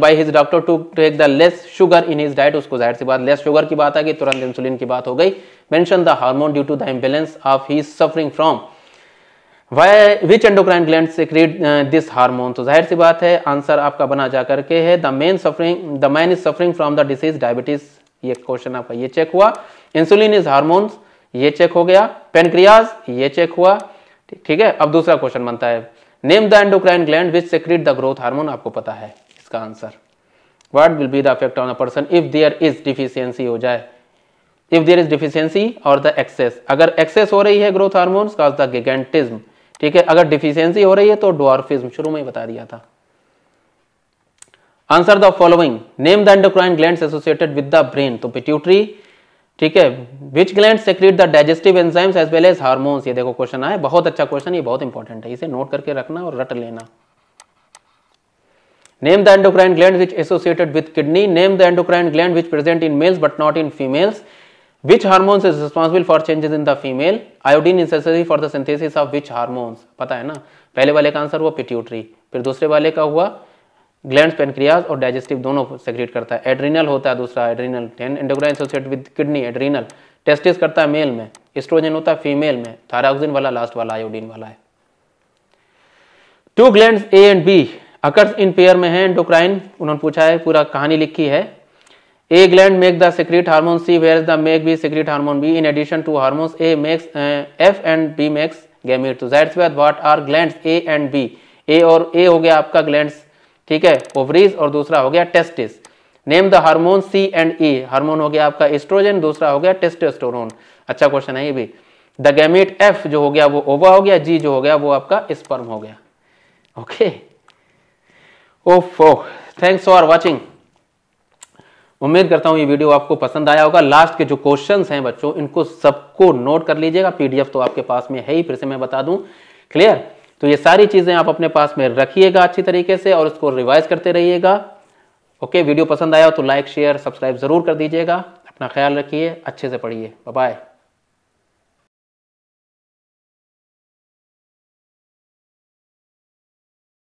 Speaker 1: by his doctor to take the less sugar in his diet उसको जाहिर सी बात लेस शुगर की बात आ गई तुरंत इंसुलिन की बात हो गई mention the hormone due to the imbalance of he suffering from why which endocrine gland से क्रिएट दिस हार्मोन तो जाहिर सी बात है आंसर आपका बना जा करके है the main suffering the man is suffering from the disease diabetes ये क्वेश्चन आपका ये चेक हुआ इंसुलिन इज हार्मोन्स ये चेक हो गया पेनक्रियाज ये चेक हुआ ठीक है अब दूसरा क्वेश्चन बनता है name the endocrine gland which secrete the growth hormone आपको पता है इसका answer what will be the effect on a person if there is deficiency हो जाए इफ देयर इज डिफिशियंसी और द एक्सेस अगर एक्सेस हो रही है growth hormone cause the gigantism ठीक है अगर डिफिशियंसी हो रही है तो ड्वार्फिज्म शुरू में ही बता दिया था answer the following name the endocrine glands associated with the brain तो पिट्यूटरी ठीक है which gland secrete the digestive enzymes as well as hormones ये देखो क्वेश्चन आए बहुत अच्छा क्वेश्चन ये बहुत इंपॉर्टेंट है इसे नोट करके रखना और रट लेना name the endocrine gland which associated with kidney name the endocrine gland which present in males but not in females which hormones is responsible for changes in the female iodine is necessary for the synthesis of which hormones पता है ना पहले वाले का answer हुआ pituitary फिर दूसरे वाले का हुआ ग्लैंड पेनक्रियाज और डाइजेस्टिव दोनों सेक्रेट करता है एड्रीनल होता है दूसरा adrenal ten endocrine associate with kidney adrenal testis करता है मेल में एस्ट्रोजन होता है फीमेल में थायराक्सिन वाला लास्ट वाला आयोडीन वाला है two gland A and B occurs in pair में है एंडोक्राइन उन्होंने पूछा है पूरा कहानी लिखी है A gland make the secrete hormone C where the make B secrete hormone B in addition to hormone A makes F and B makes makes gamete. तो जाहिर सी बात what A glands A and और ए हो गया आपका glands ठीक है ओवरीज और दूसरा हो गया testis name the hormone C and E hormone हो गया आपका एस्ट्रोजन दूसरा हो गया टेस्टोस्टेरोन अच्छा क्वेश्चन है ये भी द गैमेट एफ जो हो गया वो ओवा हो गया जी जो हो गया वो आपका स्पर्म हो गया ओके ओफो थैंक्स फॉर वाचिंग उम्मीद करता हूं ये वीडियो आपको पसंद आया होगा लास्ट के जो क्वेश्चंस हैं बच्चों इनको सबको नोट कर लीजिएगा पीडीएफ तो आपके पास में है ही फिर से मैं बता दूं क्लियर तो ये सारी चीज़ें आप अपने पास में रखिएगा अच्छी तरीके से और उसको रिवाइज करते रहिएगा ओके वीडियो पसंद आया हो तो लाइक शेयर सब्सक्राइब ज़रूर कर दीजिएगा अपना ख्याल रखिए अच्छे से पढ़िए बाय